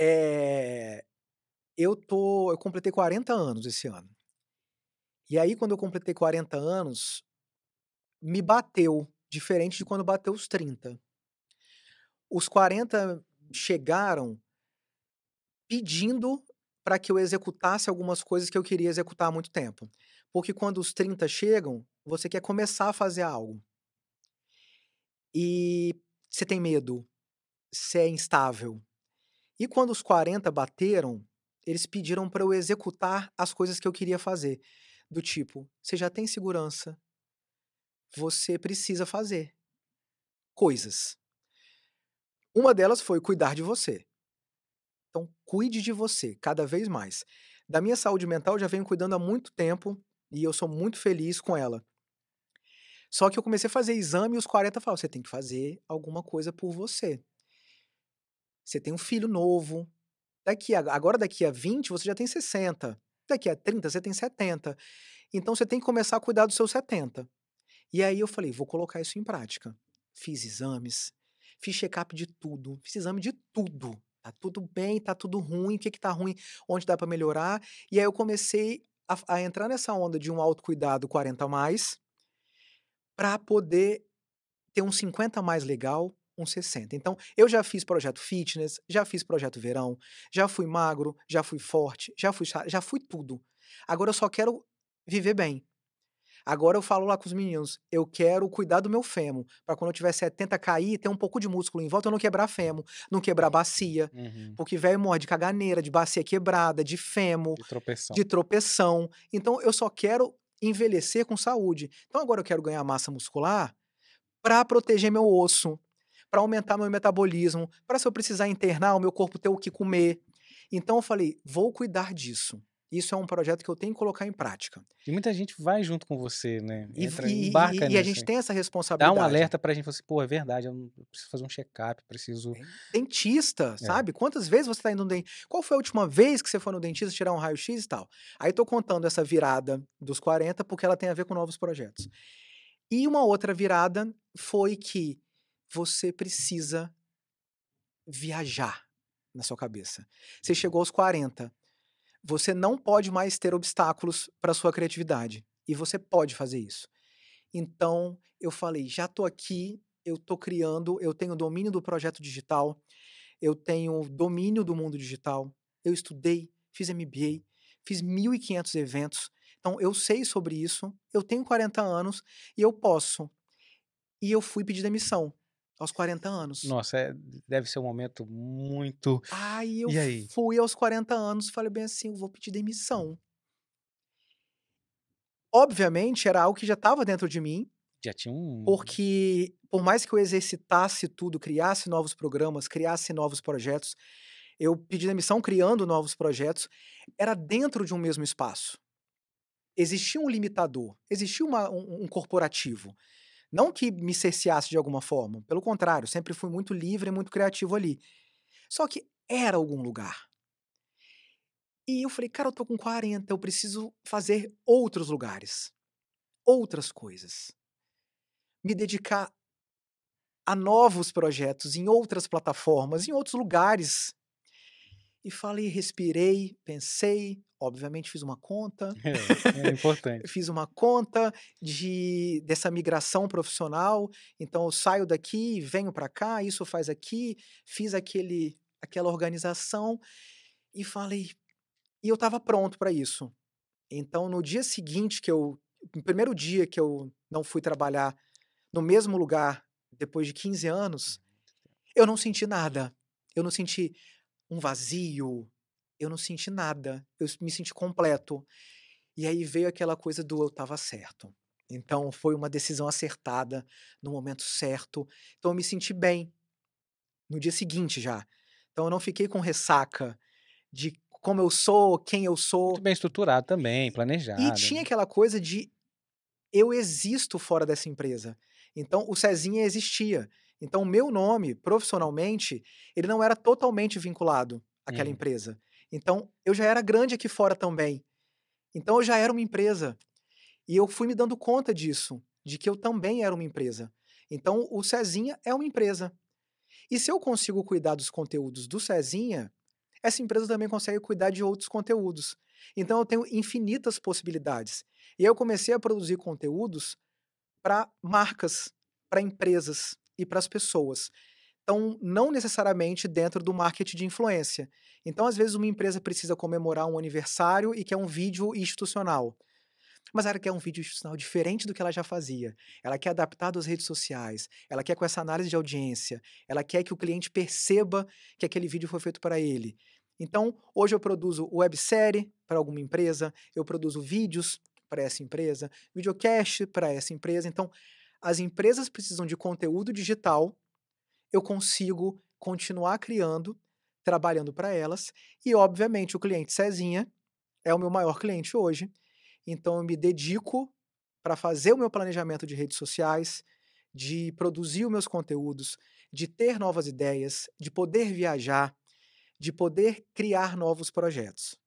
É... Eu tô, eu completei 40 anos esse ano. E aí quando eu completei 40 anos, me bateu diferente de quando bateu os 30. Os 40 chegaram pedindo para que eu executasse algumas coisas que eu queria executar há muito tempo. Porque quando os 30 chegam, você quer começar a fazer algo. E você tem medo, você é instável. E quando os 40 bateram, eles pediram para eu executar as coisas que eu queria fazer. Do tipo, você já tem segurança, você precisa fazer coisas. Uma delas foi cuidar de você. Então, cuide de você cada vez mais. Da minha saúde mental, já venho cuidando há muito tempo e eu sou muito feliz com ela. Só que eu comecei a fazer exame e os 40 falaram: você tem que fazer alguma coisa por você. Você tem um filho novo. Daqui a, agora, daqui a 20, você já tem 60. Daqui a 30, você tem 70. Então, você tem que começar a cuidar dos seus 70. E aí eu falei: vou colocar isso em prática. Fiz exames, fiz check-up de tudo, fiz exame de tudo. Tá tudo bem, tá tudo ruim, o que que tá ruim, onde dá para melhorar. E aí eu comecei a, a, entrar nessa onda de um autocuidado 40 mais para poder ter um 50 mais legal, um 60. Então, eu já fiz projeto fitness, já fiz projeto verão, já fui magro, já fui forte, já fui já fui tudo. Agora eu só quero viver bem. Agora eu falo lá com os meninos, eu quero cuidar do meu fêmur, para quando eu tiver 70 cair, ter um pouco de músculo em volta, eu não quebrar fêmur, não quebrar bacia, uhum. porque velho morre de caganeira, de bacia quebrada, de fêmur, de tropeção. de tropeção. Então eu só quero envelhecer com saúde. Então agora eu quero ganhar massa muscular para proteger meu osso, para aumentar meu metabolismo, para se eu precisar internar, o meu corpo ter o que comer. Então eu falei, vou cuidar disso. Isso é um projeto que eu tenho que colocar em prática. E muita gente vai junto com você, né? Entra, e, embarca e, e, nisso, e a gente tem essa responsabilidade. Dá um alerta pra gente, assim, pô, é verdade, eu preciso fazer um check-up, preciso... Dentista, é. sabe? Quantas vezes você tá indo no dentista? Qual foi a última vez que você foi no dentista tirar um raio-x e tal? Aí tô contando essa virada dos 40 porque ela tem a ver com novos projetos. E uma outra virada foi que você precisa viajar na sua cabeça. Você chegou aos 40, você não pode mais ter obstáculos para sua criatividade. E você pode fazer isso. Então, eu falei, já estou aqui, eu estou criando, eu tenho domínio do projeto digital, eu tenho domínio do mundo digital, eu estudei, fiz MBA, fiz 1.500 eventos, então eu sei sobre isso, eu tenho 40 anos e eu posso. E eu fui pedir demissão. Aos 40 anos. Nossa, é, deve ser um momento muito. Ai, eu e aí? fui aos 40 anos, falei bem assim, eu vou pedir demissão. Obviamente, era algo que já estava dentro de mim. Já tinha um. Porque, por mais que eu exercitasse tudo, criasse novos programas, criasse novos projetos, eu pedi demissão criando novos projetos, era dentro de um mesmo espaço. Existia um limitador, existia uma, um, um corporativo não que me cerceasse de alguma forma, pelo contrário, sempre fui muito livre e muito criativo ali. Só que era algum lugar. E eu falei, cara, eu tô com 40, eu preciso fazer outros lugares, outras coisas. Me dedicar a novos projetos em outras plataformas, em outros lugares. E falei, respirei, pensei, Obviamente fiz uma conta. É, é importante. fiz uma conta de dessa migração profissional. Então eu saio daqui, venho para cá, isso faz aqui, fiz aquele aquela organização e falei e eu estava pronto para isso. Então no dia seguinte que eu no primeiro dia que eu não fui trabalhar no mesmo lugar depois de 15 anos, eu não senti nada. Eu não senti um vazio, eu não senti nada, eu me senti completo. E aí veio aquela coisa do eu estava certo. Então foi uma decisão acertada no momento certo. Então eu me senti bem no dia seguinte já. Então eu não fiquei com ressaca de como eu sou, quem eu sou. Muito bem estruturado também, planejado. E tinha aquela coisa de eu existo fora dessa empresa. Então o Cezinha existia. Então o meu nome, profissionalmente, ele não era totalmente vinculado àquela hum. empresa. Então, eu já era grande aqui fora também. Então, eu já era uma empresa. E eu fui me dando conta disso, de que eu também era uma empresa. Então, o Cezinha é uma empresa. E se eu consigo cuidar dos conteúdos do Cezinha, essa empresa também consegue cuidar de outros conteúdos. Então, eu tenho infinitas possibilidades. E eu comecei a produzir conteúdos para marcas, para empresas e para as pessoas estão não necessariamente dentro do marketing de influência. Então, às vezes, uma empresa precisa comemorar um aniversário e quer um vídeo institucional. Mas ela quer um vídeo institucional diferente do que ela já fazia. Ela quer adaptar das redes sociais, ela quer com essa análise de audiência, ela quer que o cliente perceba que aquele vídeo foi feito para ele. Então, hoje eu produzo websérie para alguma empresa, eu produzo vídeos para essa empresa, videocast para essa empresa. Então, as empresas precisam de conteúdo digital eu consigo continuar criando, trabalhando para elas. E, obviamente, o cliente Cezinha é o meu maior cliente hoje. Então, eu me dedico para fazer o meu planejamento de redes sociais, de produzir os meus conteúdos, de ter novas ideias, de poder viajar, de poder criar novos projetos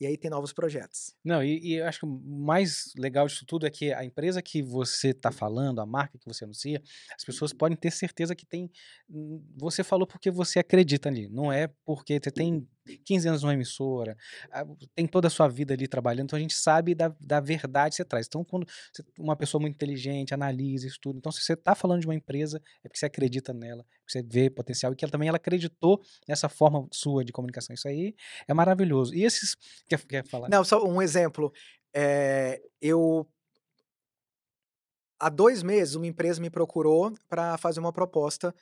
e aí tem novos projetos. Não, e, e eu acho que o mais legal disso tudo é que a empresa que você está falando, a marca que você anuncia, as pessoas podem ter certeza que tem. Hum, você falou porque você acredita ali, não é porque você tem uhum. 15 anos numa emissora, tem toda a sua vida ali trabalhando, então a gente sabe da, da verdade que você traz. Então, quando uma pessoa muito inteligente analisa isso tudo, então se você está falando de uma empresa, é porque você acredita nela, você vê potencial e que ela também ela acreditou nessa forma sua de comunicação. Isso aí é maravilhoso. E esses. Quer, quer falar? Não, só um exemplo. É, eu. Há dois meses, uma empresa me procurou para fazer uma proposta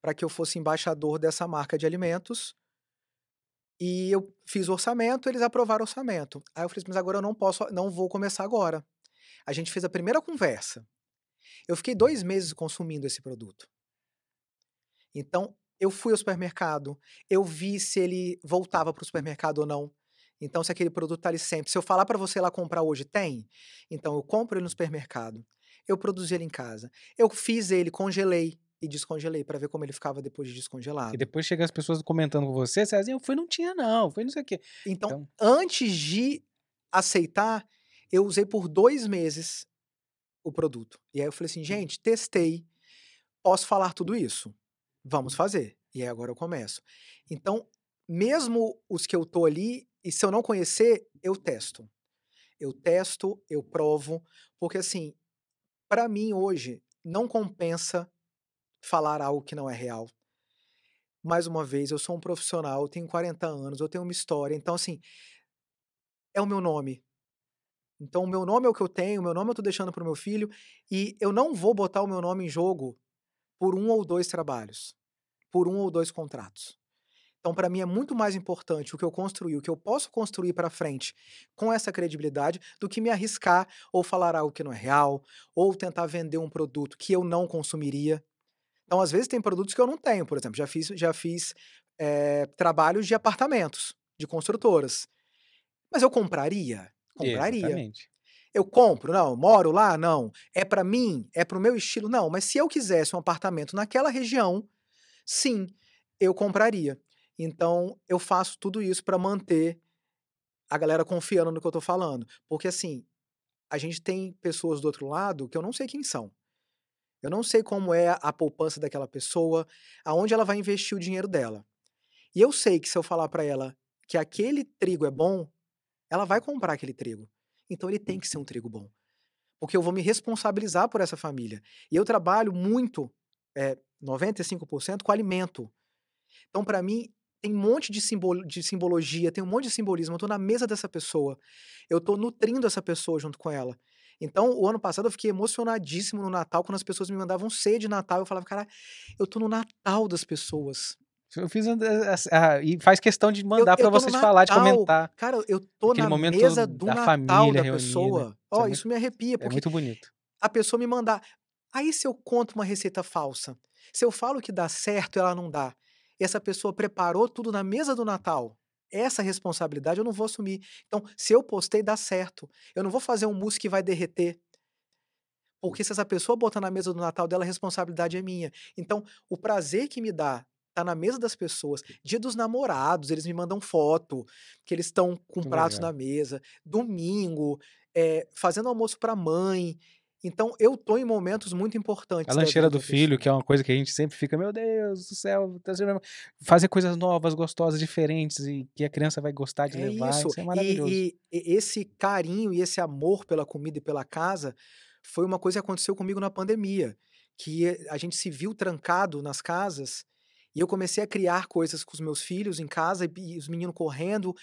para que eu fosse embaixador dessa marca de alimentos e eu fiz o orçamento, eles aprovaram o orçamento. Aí eu falei, assim, mas agora eu não posso, não vou começar agora. A gente fez a primeira conversa. Eu fiquei dois meses consumindo esse produto. Então, eu fui ao supermercado, eu vi se ele voltava para o supermercado ou não. Então, se aquele produto está ali sempre. Se eu falar para você lá comprar hoje, tem? Então, eu compro ele no supermercado. Eu produzi ele em casa. Eu fiz ele, congelei e descongelei para ver como ele ficava depois de descongelado. E depois chega as pessoas comentando com você, Cezinha, eu fui, não tinha não, foi não sei o quê. Então, então, antes de aceitar, eu usei por dois meses o produto. E aí eu falei assim, hum. gente, testei, posso falar tudo isso? Vamos hum. fazer. E aí agora eu começo. Então, mesmo os que eu tô ali, e se eu não conhecer, eu testo. Eu testo, eu provo, porque assim, para mim hoje não compensa falar algo que não é real. Mais uma vez, eu sou um profissional, eu tenho 40 anos, eu tenho uma história, então assim, é o meu nome. Então o meu nome é o que eu tenho, o meu nome eu estou deixando para o meu filho e eu não vou botar o meu nome em jogo por um ou dois trabalhos, por um ou dois contratos. Então, para mim, é muito mais importante o que eu construí, o que eu posso construir para frente com essa credibilidade, do que me arriscar ou falar algo que não é real, ou tentar vender um produto que eu não consumiria. Então, às vezes, tem produtos que eu não tenho. Por exemplo, já fiz, já fiz é, trabalhos de apartamentos, de construtoras. Mas eu compraria? Compraria. Exatamente. Eu compro, não, moro lá, não. É para mim, é para o meu estilo, não. Mas se eu quisesse um apartamento naquela região, sim, eu compraria. Então, eu faço tudo isso para manter a galera confiando no que eu estou falando. Porque, assim, a gente tem pessoas do outro lado que eu não sei quem são. Eu não sei como é a poupança daquela pessoa, aonde ela vai investir o dinheiro dela. E eu sei que se eu falar para ela que aquele trigo é bom, ela vai comprar aquele trigo. Então ele tem que ser um trigo bom. Porque eu vou me responsabilizar por essa família. E eu trabalho muito, é, 95%, com alimento. Então, para mim, tem um monte de, de simbologia, tem um monte de simbolismo. Eu estou na mesa dessa pessoa. Eu estou nutrindo essa pessoa junto com ela. Então, o ano passado eu fiquei emocionadíssimo no Natal quando as pessoas me mandavam ceia de Natal. Eu falava, cara, eu tô no Natal das pessoas. Eu fiz eh, eh, ah, e faz questão de mandar para vocês falar, de comentar. Cara, eu tô na mesa do da Natal família da pessoa. É Ó, isso, oh, é isso muito, me arrepia é porque é muito bonito. A pessoa me mandar. Aí se eu conto uma receita falsa, se eu falo que dá certo, ela não dá. E essa pessoa preparou tudo na mesa do Natal essa responsabilidade eu não vou assumir. Então, se eu postei, dá certo. Eu não vou fazer um mousse que vai derreter. Porque se essa pessoa botar na mesa do Natal dela, a responsabilidade é minha. Então, o prazer que me dá tá na mesa das pessoas. Dia dos namorados, eles me mandam foto, que eles estão com que pratos legal. na mesa. Domingo, é, fazendo almoço para mãe. Então, eu tô em momentos muito importantes. A lancheira do filho, que é uma coisa que a gente sempre fica, meu Deus do céu, tá fazer coisas novas, gostosas, diferentes, e que a criança vai gostar de é levar. Isso, isso é maravilhoso. E, e, esse carinho e esse amor pela comida e pela casa foi uma coisa que aconteceu comigo na pandemia, que a gente se viu trancado nas casas, e eu comecei a criar coisas com os meus filhos em casa, e, e os meninos correndo,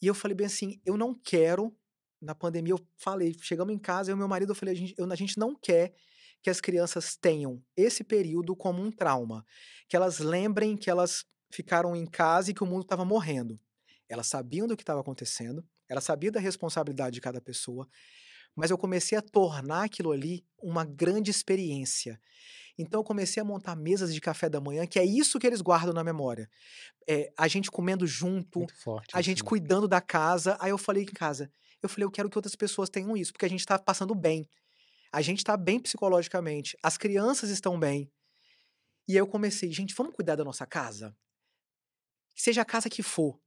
e eu falei bem assim, eu não quero na pandemia eu falei, chegamos em casa, eu e meu marido, eu falei, a gente, eu, a gente não quer que as crianças tenham esse período como um trauma, que elas lembrem que elas ficaram em casa e que o mundo estava morrendo. Elas sabiam do que estava acontecendo, elas sabiam da responsabilidade de cada pessoa, mas eu comecei a tornar aquilo ali uma grande experiência. Então eu comecei a montar mesas de café da manhã, que é isso que eles guardam na memória. É, a gente comendo junto, forte, a gente né? cuidando da casa. Aí eu falei em casa, eu falei, eu quero que outras pessoas tenham isso, porque a gente está passando bem. A gente está bem psicologicamente, as crianças estão bem. E aí eu comecei, gente, vamos cuidar da nossa casa? Seja a casa que for.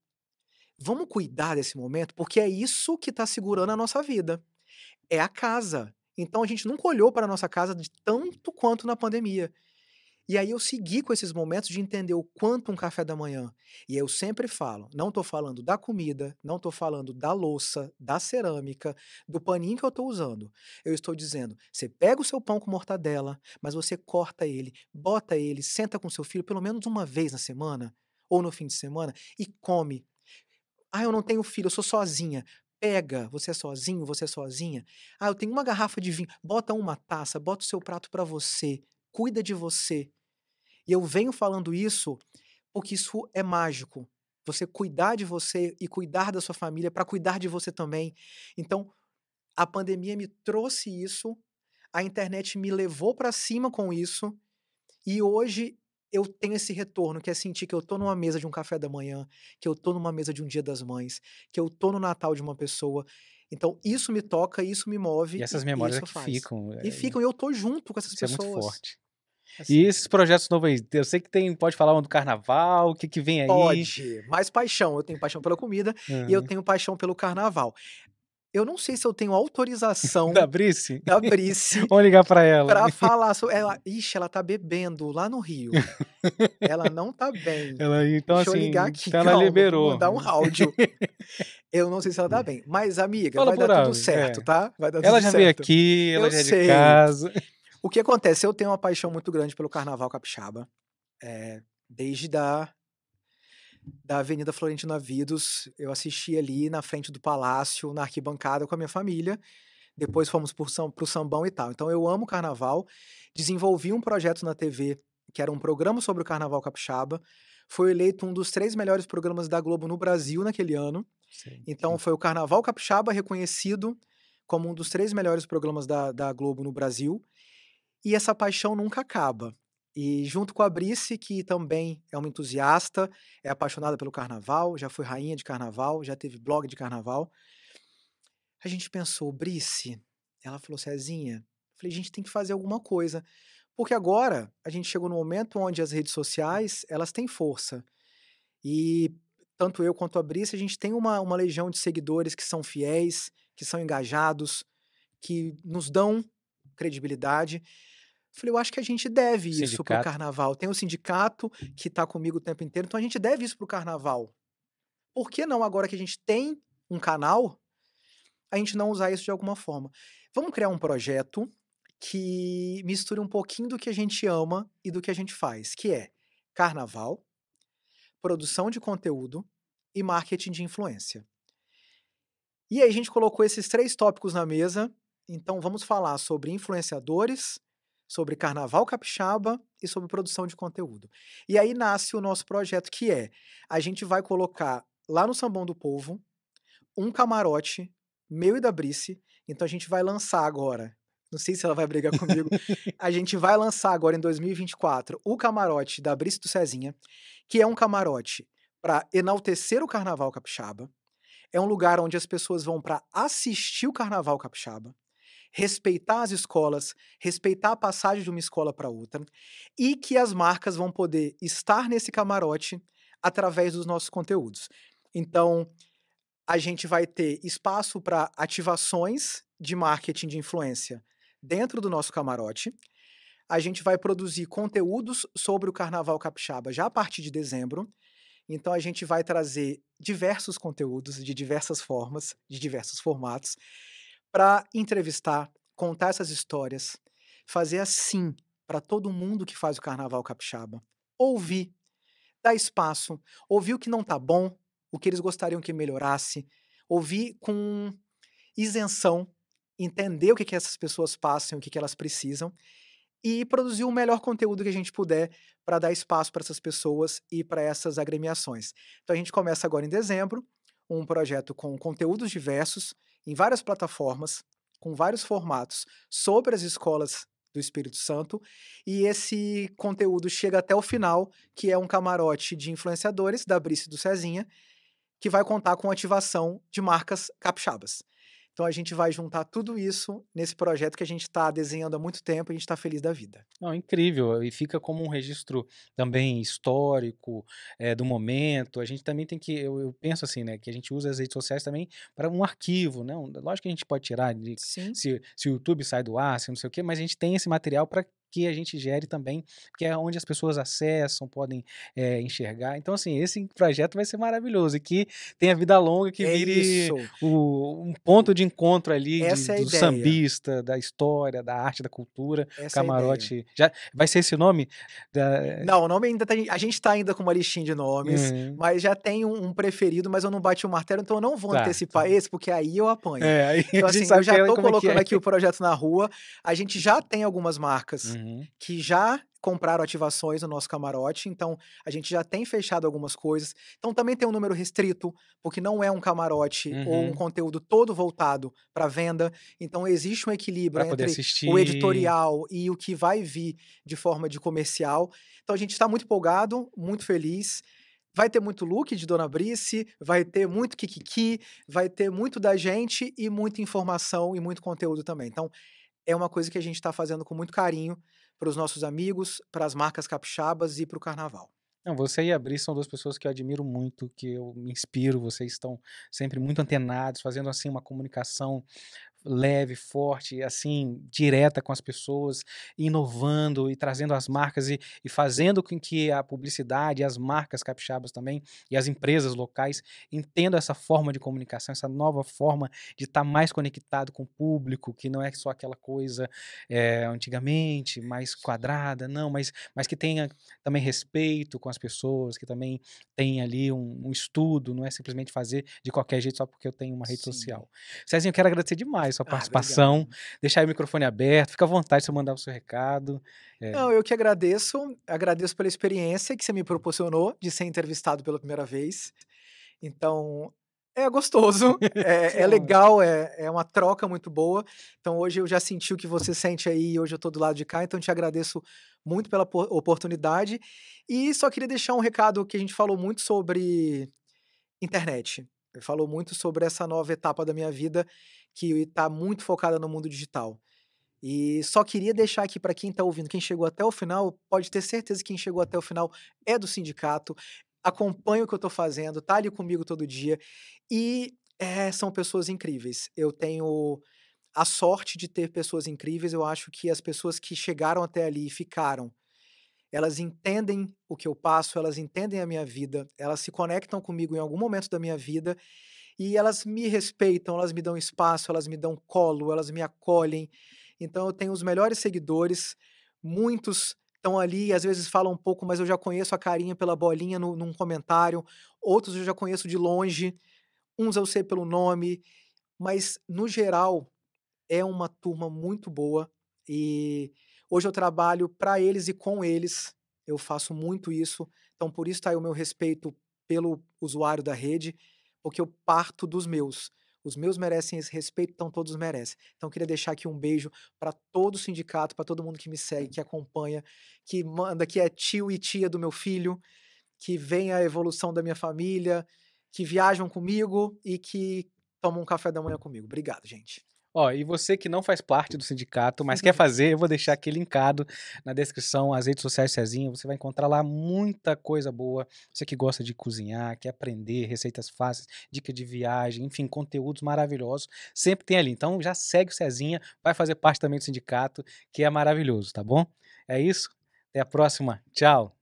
Vamos cuidar desse momento, porque é isso que está segurando a nossa vida. É a casa. Então a gente nunca olhou para a nossa casa de tanto quanto na pandemia. E aí eu segui com esses momentos de entender o quanto um café da manhã. E eu sempre falo, não estou falando da comida, não estou falando da louça, da cerâmica, do paninho que eu estou usando. Eu estou dizendo, você pega o seu pão com mortadela, mas você corta ele, bota ele, senta com seu filho pelo menos uma vez na semana ou no fim de semana e come. Ah, eu não tenho filho, eu sou sozinha pega, você é sozinho, você é sozinha. Ah, eu tenho uma garrafa de vinho, bota uma taça, bota o seu prato para você cuida de você. E eu venho falando isso porque isso é mágico. Você cuidar de você e cuidar da sua família para cuidar de você também. Então, a pandemia me trouxe isso, a internet me levou para cima com isso, e hoje eu tenho esse retorno, que é sentir que eu tô numa mesa de um café da manhã, que eu tô numa mesa de um dia das mães, que eu tô no Natal de uma pessoa, então, isso me toca, isso me move. E essas memórias é e é que faz. ficam. E ficam, e eu tô junto com essas isso pessoas. É muito forte. Assim. E esses projetos novos aí? Eu sei que tem, pode falar um do carnaval, o que, que vem aí? Pode, mais paixão. Eu tenho paixão pela comida uhum. e eu tenho paixão pelo carnaval eu não sei se eu tenho autorização da Brice. Da Brice. Vamos ligar para ela. Para falar sobre ela, ixi, ela tá bebendo lá no Rio. ela não tá bem. Ela então Deixa assim, eu ligar aqui. Então ela calma, liberou. Mandar um áudio. eu não sei se ela tá bem, mas amiga, Fala vai dar áudio, tudo certo, é. tá? Vai dar ela tudo já veio aqui, ela eu já é de casa. O que acontece? Eu tenho uma paixão muito grande pelo Carnaval Capixaba. É, desde da da Avenida Florentino Avidos. Eu assisti ali na frente do palácio, na arquibancada com a minha família. Depois fomos para o Sambão e tal. Então eu amo carnaval. Desenvolvi um projeto na TV que era um programa sobre o carnaval capixaba. Foi eleito um dos três melhores programas da Globo no Brasil naquele ano. Sim, então sim. foi o Carnaval Capixaba reconhecido como um dos três melhores programas da, da Globo no Brasil. E essa paixão nunca acaba. E junto com a Brice, que também é uma entusiasta, é apaixonada pelo carnaval, já foi rainha de carnaval, já teve blog de carnaval. A gente pensou, Brice, ela falou, Cezinha, falei, a gente tem que fazer alguma coisa. Porque agora a gente chegou no momento onde as redes sociais, elas têm força. E tanto eu quanto a Brice, a gente tem uma, uma legião de seguidores que são fiéis, que são engajados, que nos dão credibilidade. Falei, eu acho que a gente deve isso pro carnaval. Tem o um sindicato que tá comigo o tempo inteiro, então a gente deve isso pro carnaval. Por que não, agora que a gente tem um canal, a gente não usar isso de alguma forma? Vamos criar um projeto que misture um pouquinho do que a gente ama e do que a gente faz, que é carnaval, produção de conteúdo e marketing de influência. E aí a gente colocou esses três tópicos na mesa. Então vamos falar sobre influenciadores, sobre carnaval capixaba e sobre produção de conteúdo. E aí nasce o nosso projeto, que é a gente vai colocar lá no Sambão do Povo um camarote meu e da Brice. Então a gente vai lançar agora. Não sei se ela vai brigar comigo. a gente vai lançar agora em 2024 o camarote da Brice do Cezinha, que é um camarote para enaltecer o carnaval capixaba. É um lugar onde as pessoas vão para assistir o carnaval capixaba respeitar as escolas, respeitar a passagem de uma escola para outra, e que as marcas vão poder estar nesse camarote através dos nossos conteúdos. Então, a gente vai ter espaço para ativações de marketing de influência dentro do nosso camarote. A gente vai produzir conteúdos sobre o Carnaval Capixaba já a partir de dezembro. Então a gente vai trazer diversos conteúdos de diversas formas, de diversos formatos para entrevistar, contar essas histórias, fazer assim para todo mundo que faz o carnaval capixaba. Ouvir, dar espaço, ouvir o que não tá bom, o que eles gostariam que melhorasse, ouvir com isenção, entender o que, que essas pessoas passam, o que, que elas precisam e produzir o melhor conteúdo que a gente puder para dar espaço para essas pessoas e para essas agremiações. Então a gente começa agora em dezembro um projeto com conteúdos diversos em várias plataformas, com vários formatos, sobre as escolas do Espírito Santo. E esse conteúdo chega até o final, que é um camarote de influenciadores da Brice do Cezinha, que vai contar com ativação de marcas capixabas. Então a gente vai juntar tudo isso nesse projeto que a gente está desenhando há muito tempo e a gente está feliz da vida. Não, incrível. E fica como um registro também histórico é, do momento. A gente também tem que, eu, eu, penso assim, né, que a gente usa as redes sociais também para um arquivo, né? lógico que a gente pode tirar de, se, se o YouTube sai do ar, se não sei o quê, mas a gente tem esse material para que a gente gere também, que é onde as pessoas acessam, podem é, enxergar. Então, assim, esse projeto vai ser maravilhoso e que tenha vida longa, que é vire o, um ponto de encontro ali de, é do ideia. sambista, da história, da arte, da cultura. Essa é camarote. Já, vai ser esse nome? Da... Não, o nome ainda tá, A gente está ainda com uma listinha de nomes, uhum. mas já tem um, um, preferido, mas eu não bati o martelo, então eu não vou tá, antecipar tá. esse, porque aí eu apanho. É, aí então, assim, eu já estou é, colocando aqui o projeto na rua. A gente já tem algumas marcas. Uhum uhum. que já compraram ativações no nosso camarote, então a gente já tem fechado algumas coisas. Então também tem um número restrito, porque não é um camarote uhum. ou um uhum. conteúdo todo voltado para venda. Então existe um equilíbrio entre o editorial e o que vai vir de forma de comercial. Então a gente está muito empolgado, muito feliz. Vai ter muito look de Dona Brice, vai ter muito Kikiki, vai ter muito da gente e muita informação e muito conteúdo também. Então, é uma coisa que a gente está fazendo com muito carinho para os nossos amigos, para as marcas capixabas e para o carnaval. Não, você e a Bri são duas pessoas que eu admiro muito, que eu me inspiro, vocês estão sempre muito antenados, fazendo assim uma comunicação leve, forte, assim, direta com as pessoas, inovando e trazendo as marcas e, e fazendo com que a publicidade, as marcas capixabas também e as empresas locais entendam essa forma de comunicação, essa nova forma de estar tá mais conectado com o público, que não é só aquela coisa é, antigamente, mais quadrada, não, mas, mas que tenha também respeito com as pessoas, que também tenha ali um, um estudo, não é simplesmente fazer de qualquer jeito só porque eu tenho uma rede Sim. social. Cezinho, eu quero agradecer demais sua ah, participação, deixar o microfone aberto, fica à vontade de mandar o seu recado. É. Não, eu que agradeço, agradeço pela experiência que você me proporcionou de ser entrevistado pela primeira vez. Então, é gostoso, é, é legal, é, é uma troca muito boa. Então hoje eu já senti o que você sente aí, hoje eu tô do lado de cá, então te agradeço muito pela oportunidade. E só queria deixar um recado que a gente falou muito sobre internet. Ele falou muito sobre essa nova etapa da minha vida que está muito focada no mundo digital. E só queria uhum. deixar aqui para quem está ouvindo, quem chegou até o final, pode ter certeza que quem chegou até o final é do sindicato, acompanha o que eu estou fazendo, está ali comigo todo dia e é, são pessoas incríveis. Eu tenho a sorte de ter pessoas incríveis, eu acho que as pessoas que chegaram até ali e ficaram elas entendem o que eu passo, elas entendem a minha vida, elas se conectam comigo em algum momento da minha vida e elas me respeitam, elas me dão espaço, elas me dão colo, elas me acolhem. Então eu tenho os melhores seguidores, muitos estão ali, às vezes falam um pouco, mas eu já conheço a carinha pela bolinha no, num comentário, outros eu já conheço de longe, uns eu sei pelo nome, mas no geral é uma turma muito boa e Hoje eu trabalho para eles e com eles, eu faço muito isso. Então, por isso está aí o meu respeito pelo usuário da rede, porque eu parto dos meus. Os meus merecem esse respeito, então todos merecem. Então, queria deixar aqui um beijo para todo o sindicato, para todo mundo que me segue, que acompanha, que manda, que é tio e tia do meu filho, que vem a evolução da minha família, que viajam comigo e que tomam um café da manhã comigo. Obrigado, gente. Ó, e você que não faz parte do sindicato, mas quer fazer, eu vou deixar aqui linkado na descrição as redes sociais Cezinho. Você vai encontrar lá muita coisa boa. Você que gosta de cozinhar, quer aprender receitas fáceis, dica de viagem, enfim, conteúdos maravilhosos. Sempre tem ali. Então já segue o Cezinha, vai fazer parte também do sindicato, que é maravilhoso, tá bom? É isso. Até a próxima. Tchau.